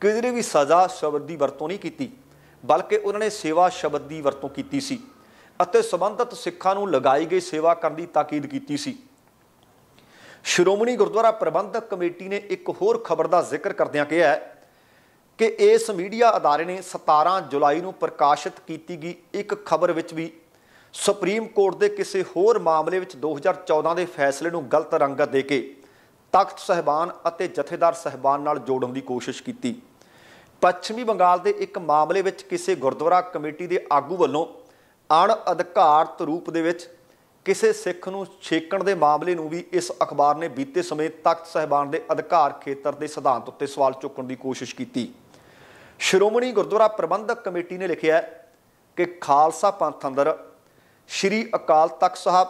ਕਿਧਰੇ ਵੀ ਸਜ਼ਾ ਸ਼ਬਦ ਦੀ ਵਰਤੋਂ ਨਹੀਂ ਕੀਤੀ ਬਲਕਿ ਉਹਨਾਂ ਨੇ ਸੇਵਾ ਸ਼ਬਦ ਦੀ ਵਰਤੋਂ ਕੀਤੀ ਸੀ ਅਤੇ ਸਬੰਧਤ ਸਿੱਖਾਂ ਨੂੰ ਲਗਾਈ ਗਈ ਸੇਵਾ ਕਰਨ ਦੀ ਤਾਕੀਦ ਕੀਤੀ ਸੀ ਸ਼੍ਰੋਮਣੀ ਗੁਰਦੁਆਰਾ ਪ੍ਰਬੰਧਕ ਕਮੇਟੀ ਨੇ ਇੱਕ ਹੋਰ ਖਬਰ ਦਾ ਜ਼ਿਕਰ ਕਰਦਿਆਂ ਕਿਹਾ ਹੈ ਕਿ ਇਸ ਮੀਡੀਆ ਅਦਾਰੇ ਨੇ 17 ਜੁਲਾਈ ਨੂੰ ਪ੍ਰਕਾਸ਼ਿਤ ਕੀਤੀ ਗਈ ਇੱਕ ਖਬਰ ਵਿੱਚ ਵੀ ਸੁਪਰੀਮ ਕੋਰਟ ਦੇ ਕਿਸੇ ਹੋਰ ਮਾਮਲੇ ਵਿੱਚ 2014 ਦੇ ਫੈਸਲੇ ਨੂੰ ਗਲਤ ਰੰਗਤ ਦੇ ਕੇ ਤਖਤ ਸਹਿਬਾਨ ਅਤੇ ਜਥੇਦਾਰ ਸਹਿਬਾਨ ਨਾਲ ਜੋੜਨ ਦੀ ਕੋਸ਼ਿਸ਼ ਕੀਤੀ ਪੱਛਮੀ ਬੰਗਾਲ ਦੇ ਇੱਕ ਮਾਮਲੇ ਵਿੱਚ ਕਿਸੇ ਗੁਰਦੁਆਰਾ ਕਮੇਟੀ ਦੇ ਆਗੂ ਵੱਲੋਂ ਅਣ ਅਧਿਕਾਰਤ ਰੂਪ ਦੇ ਵਿੱਚ ਕਿਸੇ ਸਿੱਖ ਨੂੰ ਛੇਕਣ ਦੇ ਮਾਮਲੇ ਨੂੰ ਵੀ ਇਸ ਅਖਬਾਰ ਨੇ ਬੀਤੇ ਸਮੇਂ ਤਖਤ ਸਹਿਬਾਨ ਦੇ ਅਧਿਕਾਰ ਖੇਤਰ ਦੇ ਸਿਧਾਂਤ ਉੱਤੇ ਸਵਾਲ ਚੁੱਕਣ ਦੀ ਕੋਸ਼ਿਸ਼ ਕੀਤੀ ਸ਼੍ਰੋਮਣੀ ਗੁਰਦੁਆਰਾ ਪ੍ਰਬੰਧਕ ਕਮੇਟੀ ਨੇ ਲਿਖਿਆ ਕਿ ਖਾਲਸਾ ਪੰਥ ਅੰਦਰ ਸ਼੍ਰੀ ਅਕਾਲ ਤਖਤ ਸਾਹਿਬ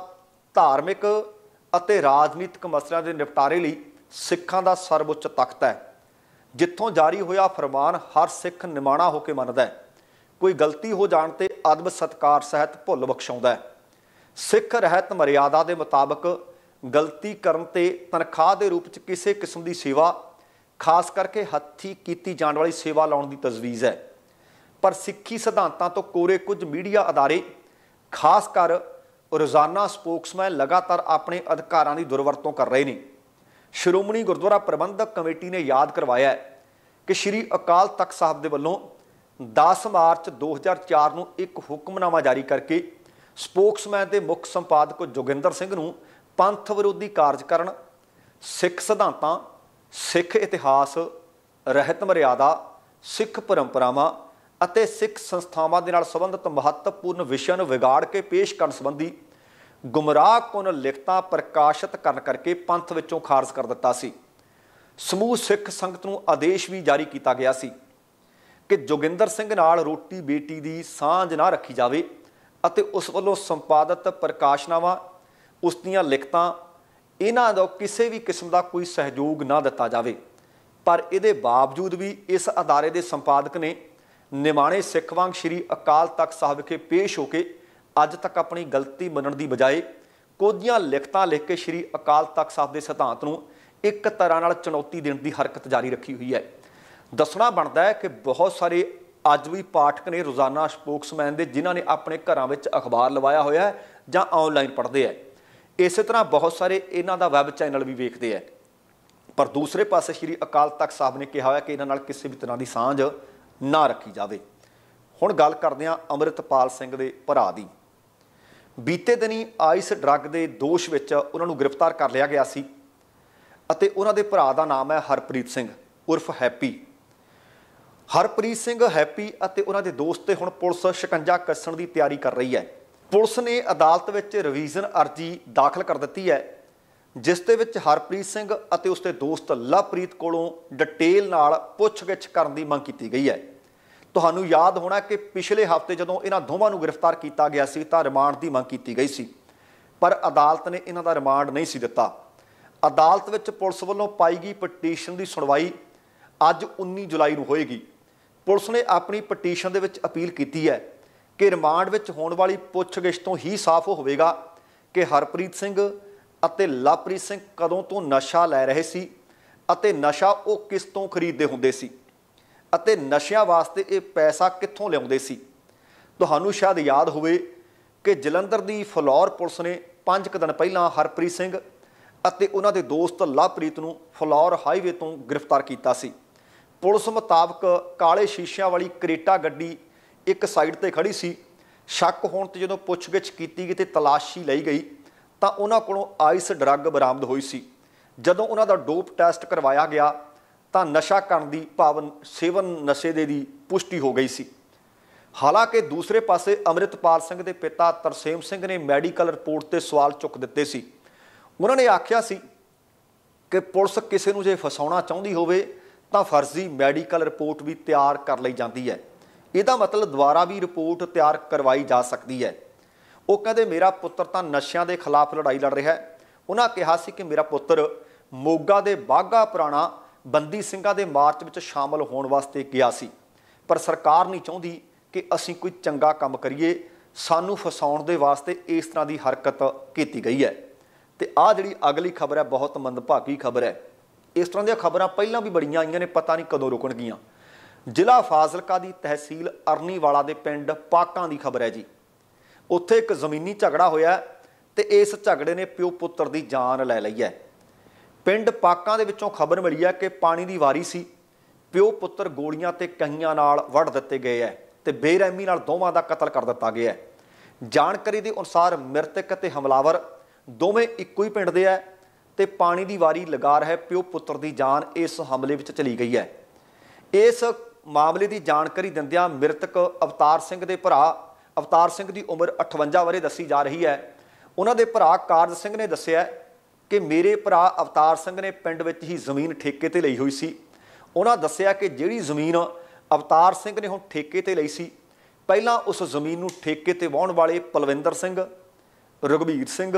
ਧਾਰਮਿਕ ਅਤੇ ਰਾਜਨੀਤਿਕ ਮਸਲਿਆਂ ਦੇ ਨਿਪਟਾਰੇ ਲਈ ਸਿੱਖਾਂ ਦਾ ਸਰਵਉੱਚ ਤਖਤ ਹੈ ਜਿੱਥੋਂ ਜਾਰੀ ਹੋਇਆ ਫਰਮਾਨ ਹਰ ਸਿੱਖ ਨਿਮਾਣਾ ਹੋ ਕੇ ਮੰਨਦਾ ਹੈ ਕੋਈ ਗਲਤੀ ਹੋ ਜਾਣ ਤੇ ਅਦਬ ਸਤਕਾਰ ਸਹਿਤ ਭੁੱਲ ਬਖਸ਼ਾਉਂਦਾ ਹੈ ਸਿੱਖ ਰਹਿਤ ਮਰਿਆਦਾ ਦੇ ਮੁਤਾਬਕ ਗਲਤੀ ਕਰਨ ਤੇ ਤਨਖਾਹ ਦੇ ਰੂਪ ਚ ਕਿਸੇ ਕਿਸਮ ਦੀ ਸੇਵਾ ਖਾਸ ਕਰਕੇ ਹੱਥੀ ਕੀਤੀ ਜਾਣ ਵਾਲੀ ਸੇਵਾ ਲਾਉਣ ਦੀ ਤਜਵੀਜ਼ ਹੈ ਪਰ ਸਿੱਖੀ ਸਿਧਾਂਤਾਂ ਤੋਂ ਕੋਰੇ ਕੁਝ ਮੀਡੀਆ ਅਦਾਰੇ ਖਾਸ ਕਰ ਰੋਜ਼ਾਨਾ ਸਪੋਕਸਮੈਨ ਲਗਾਤਾਰ ਆਪਣੇ ਅਧਿਕਾਰਾਂ ਦੀ ਦੁਰਵਰਤੋਂ ਕਰ ਰਹੇ ਨੇ ਸ਼੍ਰੋਮਣੀ ਗੁਰਦੁਆਰਾ ਪ੍ਰਬੰਧਕ ਕਮੇਟੀ ਨੇ ਯਾਦ ਕਰਵਾਇਆ ਹੈ ਕਿ ਸ਼੍ਰੀ ਅਕਾਲ ਤਖਤ ਸਾਹਿਬ ਦੇ ਵੱਲੋਂ 10 ਮਾਰਚ 2004 ਨੂੰ ਇੱਕ ਹੁਕਮਨਾਮਾ ਜਾਰੀ ਕਰਕੇ ਸਪੋਕਸਮੈਨ ਦੇ ਮੁੱਖ ਸੰਪਾਦਕ ਜੋਗਿੰਦਰ ਸਿੰਘ ਨੂੰ ਪੰਥ ਵਿਰੋਧੀ ਕਾਰਜ ਕਰਨ ਸਿੱਖ ਸਿਧਾਂਤਾਂ ਸਿੱਖ ਇਤਿਹਾਸ ਰਹਿਤ ਮਰਿਆਦਾ ਸਿੱਖ ਪਰੰਪਰਾਵਾਂ ਅਤੇ ਸਿੱਖ ਸੰਸਥਾਵਾਂ ਦੇ ਨਾਲ ਸੰਬੰਧਿਤ ਮਹੱਤਵਪੂਰਨ ਵਿਸ਼ਿਆਂ ਨੂੰ ਵਿਗਾੜ ਕੇ ਪੇਸ਼ ਕਰਨ ਸੰਬੰਧੀ ਗੁੰਮਰਾਹਕੁਨ ਲਿਖਤਾਂ ਪ੍ਰਕਾਸ਼ਿਤ ਕਰਨ ਕਰਕੇ ਪੰਥ ਵਿੱਚੋਂ ਖਾਰਜ ਕਰ ਦਿੱਤਾ ਸੀ ਸਮੂਹ ਸਿੱਖ ਸੰਗਤ ਨੂੰ ਆਦੇਸ਼ ਵੀ ਜਾਰੀ ਕੀਤਾ ਗਿਆ ਸੀ ਕਿ ਜੋਗਿੰਦਰ ਸਿੰਘ ਨਾਲ ਰੋਟੀ ਬੇਟੀ ਦੀ ਸਾਂਝ ਨਾ ਰੱਖੀ ਜਾਵੇ ਅਤੇ ਉਸ ਵੱਲੋਂ ਸੰਪਾਦਿਤ ਪ੍ਰਕਾਸ਼ਨਾਵਾਂ ਉਸ ਦੀਆਂ ਲਿਖਤਾਂ ਇਹਨਾਂ ਦਾ ਕਿਸੇ ਵੀ ਕਿਸਮ ਦਾ ਕੋਈ ਸਹਿਯੋਗ ਨਾ ਦਿੱਤਾ ਜਾਵੇ ਪਰ ਇਹਦੇ ਬਾਵਜੂਦ ਵੀ ਇਸ ਅਦਾਰੇ ਦੇ ਸੰਪਾਦਕ ਨੇ ਨਿਮਾਣੇ ਸਿੱਖ ਵਾਂਗ ਸ੍ਰੀ ਅਕਾਲ ਤਖਤ ਸਾਹਿਬ ਕੇ ਪੇਸ਼ ਹੋ ਕੇ ਅੱਜ ਤੱਕ ਆਪਣੀ ਗਲਤੀ ਮੰਨਣ ਦੀ ਬਜਾਏ ਕੋਧੀਆਂ ਲਿਖਤਾਂ ਲਿਖ ਕੇ ਸ੍ਰੀ ਅਕਾਲ ਤਖਤ ਸਾਹਿਬ ਦੇ ਸਿਧਾਂਤ ਨੂੰ ਇੱਕ ਤਰ੍ਹਾਂ ਨਾਲ ਚੁਣੌਤੀ ਦੇਣ ਦੀ ਹਰਕਤ ਜਾਰੀ ਰੱਖੀ ਹੋਈ ਹੈ ਦੱਸਣਾ ਬਣਦਾ ਹੈ ਕਿ ਬਹੁਤ ਸਾਰੇ ਅੱਜ ਵੀ ਪਾਠਕ ਨੇ ਰੋਜ਼ਾਨਾ ਸਪੋਕਸਮੈਨ ਦੇ ਜਿਨ੍ਹਾਂ ਨੇ ਆਪਣੇ ਘਰਾਂ ਵਿੱਚ ਅਖਬਾਰ ਲਵਾਇਆ ਹੋਇਆ ਹੈ ਜਾਂ ਆਨਲਾਈਨ ਪੜ੍ਹਦੇ ਹੈ ਇਸੇ ਤਰ੍ਹਾਂ ਬਹੁਤ ਸਾਰੇ ਇਹਨਾਂ ਦਾ ਵੈਬ ਚੈਨਲ ਵੀ ਵੇਖਦੇ ਆ ਪਰ ਦੂਸਰੇ ਪਾਸੇ ਸ਼੍ਰੀ ਅਕਾਲ ਤਖਤ ਸਾਹਿਬ ਨੇ ਕਿਹਾ ਹੋਇਆ ਕਿ ਇਹਨਾਂ ਨਾਲ ਕਿਸੇ ਵੀ ਤਰ੍ਹਾਂ ਦੀ ਸਾਂਝ ਨਾ ਰੱਖੀ ਜਾਵੇ ਹੁਣ ਗੱਲ ਕਰਦੇ ਆ ਅਮਰਿਤਪਾਲ ਸਿੰਘ ਦੇ ਭਰਾ ਦੀ ਬੀਤੇ ਦਿਨੀ ਆਈਸ ਡਰੱਗ ਦੇ ਦੋਸ਼ ਵਿੱਚ ਉਹਨਾਂ ਨੂੰ ਗ੍ਰਿਫਤਾਰ ਕਰ ਲਿਆ ਗਿਆ ਸੀ ਅਤੇ ਉਹਨਾਂ ਦੇ ਭਰਾ ਦਾ ਨਾਮ ਹੈ ਹਰਪ੍ਰੀਤ ਸਿੰਘ ਉਰਫ ਹੈਪੀ ਹਰਪ੍ਰੀਤ ਸਿੰਘ ਹੈਪੀ ਅਤੇ ਉਹਨਾਂ ਦੇ ਦੋਸਤ ਤੇ ਹੁਣ ਪੁਲਿਸ ਸ਼ਿਕੰਜਾ ਕੱਸਣ ਦੀ ਤਿਆਰੀ ਕਰ ਰਹੀ ਹੈ ਪੁਲਿਸ ਨੇ ਅਦਾਲਤ ਵਿੱਚ ਰਿਵੀਜ਼ਨ ਅਰਜ਼ੀ ਦਾਖਲ ਕਰ ਦਿੱਤੀ ਹੈ ਜਿਸ ਦੇ ਵਿੱਚ ਹਰਪ੍ਰੀਤ ਸਿੰਘ ਅਤੇ ਉਸਦੇ ਦੋਸਤ ਲਵਪ੍ਰੀਤ ਕੋਲੋਂ ਡਿਟੇਲ ਨਾਲ ਪੁੱਛਗਿੱਛ ਕਰਨ ਦੀ ਮੰਗ ਕੀਤੀ ਗਈ ਹੈ ਤੁਹਾਨੂੰ ਯਾਦ ਹੋਣਾ ਕਿ ਪਿਛਲੇ ਹਫਤੇ ਜਦੋਂ ਇਹਨਾਂ ਦੋਵਾਂ ਨੂੰ ਗ੍ਰਿਫਤਾਰ ਕੀਤਾ ਗਿਆ ਸੀ ਤਾਂ ਰਿਮਾਂਡ ਦੀ ਮੰਗ ਕੀਤੀ ਗਈ ਸੀ ਪਰ ਅਦਾਲਤ ਨੇ ਇਹਨਾਂ ਦਾ ਰਿਮਾਂਡ ਨਹੀਂ ਸੀ ਦਿੱਤਾ ਅਦਾਲਤ ਵਿੱਚ ਪੁਲਿਸ ਵੱਲੋਂ ਪਾਈ ਗਈ ਪਟੀਸ਼ਨ ਦੀ ਸੁਣਵਾਈ ਅੱਜ 19 ਜੁਲਾਈ ਨੂੰ ਹੋਏਗੀ ਪੁਲਿਸ ਨੇ ਆਪਣੀ ਪਟੀਸ਼ਨ ਦੇ ਵਿੱਚ ਅਪੀਲ ਕੀਤੀ ਹੈ ਕਿ ਰਿਮਾਂਡ ਵਿੱਚ ਹੋਣ ਵਾਲੀ ਪੁੱਛਗਿੱਛ ਤੋਂ ਹੀ ਸਾਫ਼ ਹੋਵੇਗਾ ਕਿ ਹਰਪ੍ਰੀਤ ਸਿੰਘ ਅਤੇ ਲਵਪ੍ਰੀਤ ਸਿੰਘ ਕਦੋਂ ਤੋਂ ਨਸ਼ਾ ਲੈ ਰਹੇ ਸੀ ਅਤੇ ਨਸ਼ਾ ਉਹ ਕਿਸ ਤੋਂ ਖਰੀਦਦੇ ਹੁੰਦੇ ਸੀ ਅਤੇ ਨਸ਼ਿਆਂ ਵਾਸਤੇ ਇਹ ਪੈਸਾ ਕਿੱਥੋਂ ਲਿਆਉਂਦੇ ਸੀ ਤੁਹਾਨੂੰ ਸ਼ਾਇਦ ਯਾਦ ਹੋਵੇ ਕਿ ਜਲੰਧਰ ਦੀ ਫਲੌਰ ਪੁਲਿਸ ਨੇ 5 ਦਿਨ ਪਹਿਲਾਂ ਹਰਪ੍ਰੀਤ ਸਿੰਘ ਅਤੇ ਉਹਨਾਂ ਦੇ ਦੋਸਤ ਲਵਪ੍ਰੀਤ ਨੂੰ ਫਲੌਰ ਹਾਈਵੇ ਤੋਂ ਗ੍ਰਿਫਤਾਰ ਕੀਤਾ ਸੀ ਪੁਲਿਸ ਮੁਤਾਬਕ ਕਾਲੇ ਸ਼ੀਸ਼ਿਆਂ ਵਾਲੀ ਕਰੇਟਾ ਗੱਡੀ ਇੱਕ ਸਾਈਡ ਤੇ ਖੜੀ ਸੀ ਸ਼ੱਕ ਹੋਣ ਤੇ ਜਦੋਂ ਪੁੱਛਗਿੱਛ ਕੀਤੀ ਗਈ ਤੇ ਤਲਾਸ਼ੀ ਲਈ ਗਈ ਤਾਂ ਉਹਨਾਂ ਕੋਲੋਂ ਆਈਸ ਡਰੱਗ ਬਰਾਮਦ ਹੋਈ ਸੀ ਜਦੋਂ ਉਹਨਾਂ ਦਾ ਡੋਪ ਟੈਸਟ ਕਰਵਾਇਆ ਗਿਆ ਤਾਂ ਨਸ਼ਾ ਕਰਨ ਦੀ ਭਾਵਨ ਸੇਵਨ ਨਸ਼ੇ ਦੇ ਦੀ ਪੁਸ਼ਟੀ ਹੋ ਗਈ ਸੀ ਹਾਲਾਂਕਿ ਦੂਸਰੇ ਪਾਸੇ ਅਮਰਿਤਪਾਲ ਸਿੰਘ ਦੇ ਪਿਤਾ ਤਰਸੇਮ ਸਿੰਘ ਨੇ ਮੈਡੀਕਲ ਰਿਪੋਰਟ ਤੇ ਸਵਾਲ ਚੁੱਕ ਦਿੱਤੇ ਸੀ ਉਹਨਾਂ ਨੇ ਆਖਿਆ ਸੀ ਕਿ ਪੁਲਿਸ ਕਿਸੇ ਨੂੰ ਜੇ ਫਸਾਉਣਾ ਚਾਹੁੰਦੀ ਹੋਵੇ ਤਾਂ ਫਰਜ਼ੀ ਮੈਡੀਕਲ ਰਿਪੋਰਟ ਵੀ ਤਿਆਰ ਕਰ ਲਈ ਜਾਂਦੀ ਹੈ ਇਹਦਾ ਮਤਲਬ ਦੁਬਾਰਾ ਵੀ ਰਿਪੋਰਟ ਤਿਆਰ ਕਰਵਾਈ ਜਾ ਸਕਦੀ ਹੈ ਉਹ ਕਹਿੰਦੇ ਮੇਰਾ ਪੁੱਤਰ ਤਾਂ ਨਸ਼ਿਆਂ ਦੇ ਖਿਲਾਫ ਲੜਾਈ ਲੜ ਰਿਹਾ ਹੈ ਉਹਨਾਂ ਕਿਹਾ ਸੀ ਕਿ ਮੇਰਾ ਪੁੱਤਰ ਮੋਗਾ ਦੇ ਬਾਗਾ ਪੁਰਾਣਾ ਬੰਦੀ ਸਿੰਘਾਂ ਦੇ ਮਾਰਚ ਵਿੱਚ ਸ਼ਾਮਲ ਹੋਣ ਵਾਸਤੇ ਗਿਆ ਸੀ ਪਰ ਸਰਕਾਰ ਨਹੀਂ ਚਾਹੁੰਦੀ ਕਿ ਅਸੀਂ ਕੋਈ ਚੰਗਾ ਕੰਮ ਕਰੀਏ ਸਾਨੂੰ ਫਸਾਉਣ ਦੇ ਵਾਸਤੇ ਇਸ ਤਰ੍ਹਾਂ ਦੀ ਹਰਕਤ ਕੀਤੀ ਗਈ ਹੈ ਤੇ ਆ ਜਿਹੜੀ ਅਗਲੀ ਖਬਰ ਹੈ ਬਹੁਤ ਮੰਦਭਾਗੀ ਖਬਰ ਹੈ ਇਸ ਤਰ੍ਹਾਂ ਦੀਆਂ ਖਬਰਾਂ ਪਹਿਲਾਂ ਵੀ ਬੜੀਆਂ ਆਈਆਂ ਨੇ ਪਤਾ ਨਹੀਂ ਕਦੋਂ ਰੁਕਣਗੀਆਂ ਜ਼ਿਲ੍ਹਾ ਫਾਜ਼ਿਲਕਾ ਦੀ ਤਹਿਸੀਲ ਅਰਨੀਵਾਲਾ ਦੇ ਪਿੰਡ ਪਾਕਾਂ ਦੀ ਖਬਰ ਹੈ ਜੀ ਉੱਥੇ ਇੱਕ ਜ਼ਮੀਨੀ ਝਗੜਾ ਹੋਇਆ ਤੇ ਇਸ ਝਗੜੇ ਨੇ ਪਿਓ ਪੁੱਤਰ ਦੀ ਜਾਨ ਲੈ ਲਈ ਹੈ ਪਿੰਡ ਪਾਕਾਂ ਦੇ ਵਿੱਚੋਂ ਖਬਰ ਮਿਲੀ ਹੈ ਕਿ ਪਾਣੀ ਦੀ ਵਾਰੀ ਸੀ ਪਿਓ ਪੁੱਤਰ ਗੋਲੀਆਂ ਤੇ ਕਹੀਆਂ ਨਾਲ ਵੜ ਦਿੱਤੇ ਗਏ ਹੈ ਤੇ ਬੇਰਹਿਮੀ ਨਾਲ ਦੋਵਾਂ ਦਾ ਕਤਲ ਕਰ ਦਿੱਤਾ ਗਿਆ ਹੈ ਜਾਣਕਾਰੀ ਦੇ ਅਨੁਸਾਰ ਮ੍ਰਿਤਕ ਤੇ ਹਮਲਾਵਰ ਦੋਵੇਂ ਇੱਕੋ ਹੀ ਪਿੰਡ ਦੇ ਹੈ ਤੇ ਪਾਣੀ ਦੀ ਵਾਰੀ ਲਗਾ ਰਿਹਾ ਪਿਓ ਪੁੱਤਰ ਦੀ ਜਾਨ ਇਸ ਹਮਲੇ ਵਿੱਚ ਚਲੀ ਗਈ ਹੈ ਇਸ ਮਾਮਲੇ ਦੀ ਜਾਣਕਾਰੀ ਦਿੰਦਿਆਂ ਮ੍ਰਿਤਕ ਅਵਤਾਰ ਸਿੰਘ ਦੇ ਭਰਾ ਅਵਤਾਰ ਸਿੰਘ ਦੀ ਉਮਰ 58 ਵਰੇ ਦੱਸੀ ਜਾ ਰਹੀ ਹੈ ਉਹਨਾਂ ਦੇ ਭਰਾ ਕਾਰਜ ਸਿੰਘ ਨੇ ਦੱਸਿਆ ਕਿ ਮੇਰੇ ਭਰਾ ਅਵਤਾਰ ਸਿੰਘ ਨੇ ਪਿੰਡ ਵਿੱਚ ਹੀ ਜ਼ਮੀਨ ਠੇਕੇ ਤੇ ਲਈ ਹੋਈ ਸੀ ਉਹਨਾਂ ਦੱਸਿਆ ਕਿ ਜਿਹੜੀ ਜ਼ਮੀਨ ਅਵਤਾਰ ਸਿੰਘ ਨੇ ਹੁਣ ਠੇਕੇ ਤੇ ਲਈ ਸੀ ਪਹਿਲਾਂ ਉਸ ਜ਼ਮੀਨ ਨੂੰ ਠੇਕੇ ਤੇ ਵਾਹਣ ਵਾਲੇ ਪਲਵਿੰਦਰ ਸਿੰਘ ਰਗਵੀਰ ਸਿੰਘ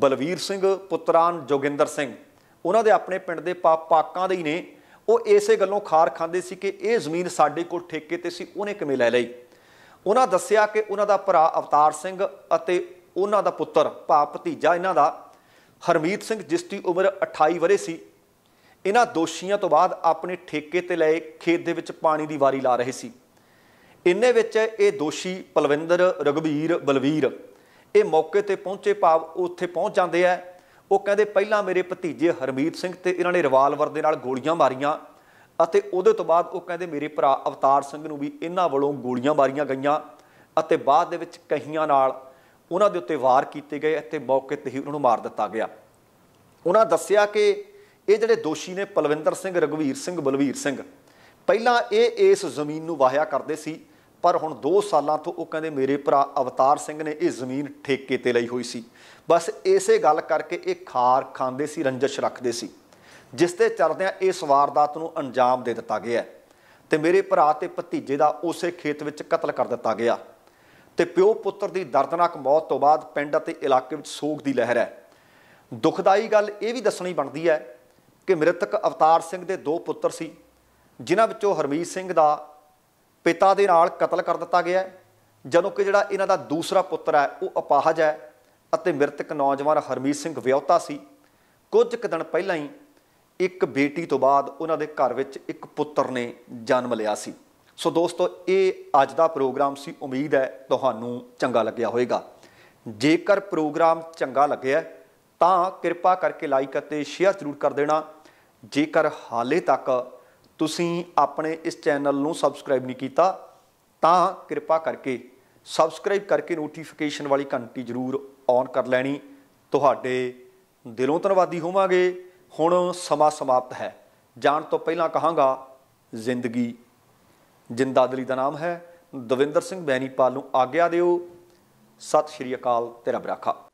ਬਲਵੀਰ ਸਿੰਘ ਪੁੱਤਰਾਨ ਜੋਗਿੰਦਰ ਸਿੰਘ ਉਹਨਾਂ ਦੇ ਆਪਣੇ ਪਿੰਡ ਦੇ ਪਾਪਾਕਾਂ ਦੇ ਹੀ ਨੇ ਉਹ ਇਸੇ ਗੱਲੋਂ ਖਾਰ ਖਾਂਦੇ ਸੀ ਕਿ ਇਹ ਜ਼ਮੀਨ ਸਾਡੇ ਕੋਲ ਠੇਕੇ ਤੇ ਸੀ ਉਹਨੇ ਕਿਵੇਂ ਲੈ ਲਈ ਉਹਨਾਂ ਦੱਸਿਆ ਕਿ ਉਹਨਾਂ ਦਾ ਭਰਾ ਅਵਤਾਰ ਸਿੰਘ ਅਤੇ ਉਹਨਾਂ ਦਾ ਪੁੱਤਰ ਭਾ ਭਤੀਜਾ ਇਹਨਾਂ ਦਾ ਹਰਮੀਤ ਸਿੰਘ ਜਿਸ ਦੀ ਉਮਰ 28 ਵਰੇ ਸੀ ਇਹਨਾਂ ਦੋਸ਼ੀਆਂ ਤੋਂ ਬਾਅਦ ਆਪਣੇ ਠੇਕੇ ਤੇ ਲਏ ਖੇਤ ਦੇ ਵਿੱਚ ਪਾਣੀ ਦੀ ਵਾਰੀ ਲਾ ਰਹੇ ਸੀ ਇੰਨੇ ਵਿੱਚ ਇਹ ਦੋਸ਼ੀ ਪਲਵਿੰਦਰ ਰਗਵੀਰ ਬਲਵੀਰ ਇਹ ਮੌਕੇ ਤੇ ਪਹੁੰਚੇ ਭਾਵ ਉੱਥੇ ਪਹੁੰਚ ਜਾਂਦੇ ਆ ਉਹ ਕਹਿੰਦੇ ਪਹਿਲਾਂ ਮੇਰੇ ਭਤੀਜੇ ਹਰਮੀਤ ਸਿੰਘ ਤੇ ਇਹਨਾਂ ਨੇ ਰਿਵਾਲਵਰ ਦੇ ਨਾਲ ਗੋਲੀਆਂ ਮਾਰੀਆਂ ਅਤੇ ਉਹਦੇ ਤੋਂ ਬਾਅਦ ਉਹ ਕਹਿੰਦੇ ਮੇਰੇ ਭਰਾ ਅਵਤਾਰ ਸਿੰਘ ਨੂੰ ਵੀ ਇਹਨਾਂ ਵੱਲੋਂ ਗੋਲੀਆਂ ਮਾਰੀਆਂ ਗਈਆਂ ਅਤੇ ਬਾਅਦ ਦੇ ਵਿੱਚ ਕਹੀਆਂ ਨਾਲ ਉਹਨਾਂ ਦੇ ਉੱਤੇ ਵਾਰ ਕੀਤੇ ਗਏ ਅਤੇ ਮੌਕੇ ਤੇ ਹੀ ਉਹਨਾਂ ਨੂੰ ਮਾਰ ਦਿੱਤਾ ਗਿਆ ਉਹਨਾਂ ਦੱਸਿਆ ਕਿ ਇਹ ਜਿਹੜੇ ਦੋਸ਼ੀ ਨੇ ਪਲਵਿੰਦਰ ਸਿੰਘ ਰਗਵੀਰ ਸਿੰਘ ਬਲਵੀਰ ਸਿੰਘ ਪਹਿਲਾਂ ਇਹ ਇਸ ਜ਼ਮੀਨ ਨੂੰ ਵਾਹਿਆ ਕਰਦੇ ਸੀ ਪਰ ਹੁਣ 2 ਸਾਲਾਂ ਤੋਂ ਉਹ ਕਹਿੰਦੇ ਮੇਰੇ ਭਰਾ ਅਵਤਾਰ ਸਿੰਘ ਨੇ ਇਹ ਜ਼ਮੀਨ ਠੇਕੇ ਤੇ ਲਈ ਹੋਈ ਸੀ ਬਸ ਇਸੇ ਗੱਲ ਕਰਕੇ ਇਹ ਖਾਰ ਖਾਂਦੇ ਸੀ ਰੰਜਿਸ਼ ਰੱਖਦੇ ਸੀ ਜਿਸ ਤੇ ਚੱਲਦਿਆਂ ਇਸ ਵਾਰਦਾਤ ਨੂੰ ਅੰਜਾਮ ਦੇ ਦਿੱਤਾ ਗਿਆ ਤੇ ਮੇਰੇ ਭਰਾ ਤੇ ਭਤੀਜੇ ਦਾ ਉਸੇ ਖੇਤ ਵਿੱਚ ਕਤਲ ਕਰ ਦਿੱਤਾ ਗਿਆ ਤੇ ਪਿਓ ਪੁੱਤਰ ਦੀ ਦਰਦਨਾਕ ਮੌਤ ਤੋਂ ਬਾਅਦ ਪਿੰਡ ਅਤੇ ਇਲਾਕੇ ਵਿੱਚ ਸੋਗ ਦੀ ਲਹਿਰ ਹੈ ਦੁਖਦਾਈ ਗੱਲ ਇਹ ਵੀ ਦੱਸਣੀ ਬਣਦੀ ਹੈ ਕਿ ਮ੍ਰਿਤਕ ਅਵਤਾਰ ਸਿੰਘ ਦੇ ਦੋ ਪੁੱਤਰ ਸੀ ਜਿਨ੍ਹਾਂ ਵਿੱਚੋਂ ਹਰਮੀਤ ਸਿੰਘ ਦਾ ਪਿਤਾ ਦੇ ਨਾਲ ਕਤਲ ਕਰ ਦਿੱਤਾ ਗਿਆ ਜਦੋਂ ਕਿ ਜਿਹੜਾ ਇਹਨਾਂ ਦਾ ਦੂਸਰਾ ਪੁੱਤਰ ਹੈ ਉਹ ਅਪਾਹਜ ਹੈ ਅਤੇ ਮ੍ਰਿਤਕ ਨੌਜਵਾਨ ਹਰਮੀਤ ਸਿੰਘ ਵਿਆਹੁਤਾ ਸੀ ਕੁਝ ਕੁ ਦਿਨ ਪਹਿਲਾਂ ਹੀ ਇੱਕ ਬੇਟੀ ਤੋਂ ਬਾਅਦ ਉਹਨਾਂ ਦੇ ਘਰ ਵਿੱਚ ਇੱਕ ਪੁੱਤਰ ਨੇ ਜਨਮ ਲਿਆ ਸੀ ਸੋ ਦੋਸਤੋ ਇਹ ਅੱਜ ਦਾ ਪ੍ਰੋਗਰਾਮ ਸੀ ਉਮੀਦ ਹੈ ਤੁਹਾਨੂੰ ਚੰਗਾ ਲੱਗਿਆ ਹੋਵੇਗਾ ਜੇਕਰ ਪ੍ਰੋਗਰਾਮ ਚੰਗਾ ਲੱਗਿਆ ਤਾਂ ਕਿਰਪਾ ਕਰਕੇ ਲਾਈਕ ਅਤੇ ਸ਼ੇਅਰ ਜ਼ਰੂਰ ਕਰ ਦੇਣਾ ਜੇਕਰ ਹਾਲੇ ਤੱਕ ਤੁਸੀਂ ਆਪਣੇ ਇਸ ਚੈਨਲ ਨੂੰ ਸਬਸਕ੍ਰਾਈਬ ਨਹੀਂ ਕੀਤਾ ਤਾਂ ਕਿਰਪਾ ਕਰਕੇ ਸਬਸਕ੍ਰਾਈਬ ਕਰਕੇ ਨੋਟੀਫਿਕੇਸ਼ਨ ਵਾਲੀ ਘੰਟੀ ਜ਼ਰੂਰ ਔਨ ਕਰ ਲੈਣੀ ਤੁਹਾਡੇ ਦਿਲੋਂ ਧੰਨਵਾਦੀ ਹੋਵਾਂਗੇ ਹੁਣ ਸਮਾਂ ਸਮਾਪਤ ਹੈ ਜਾਣ ਤੋਂ ਪਹਿਲਾਂ ਕਹਾਂਗਾ ਜ਼ਿੰਦਗੀ ਜਿੰਦਾਦਲੀ ਦਾ ਨਾਮ ਹੈ ਦਵਿੰਦਰ ਸਿੰਘ ਬੈਣੀਪਾਲ ਨੂੰ ਆਗਿਆ ਦਿਓ ਸਤਿ ਸ਼੍ਰੀ ਅਕਾਲ ਤੇ ਰੱਬ ਰਾਖਾ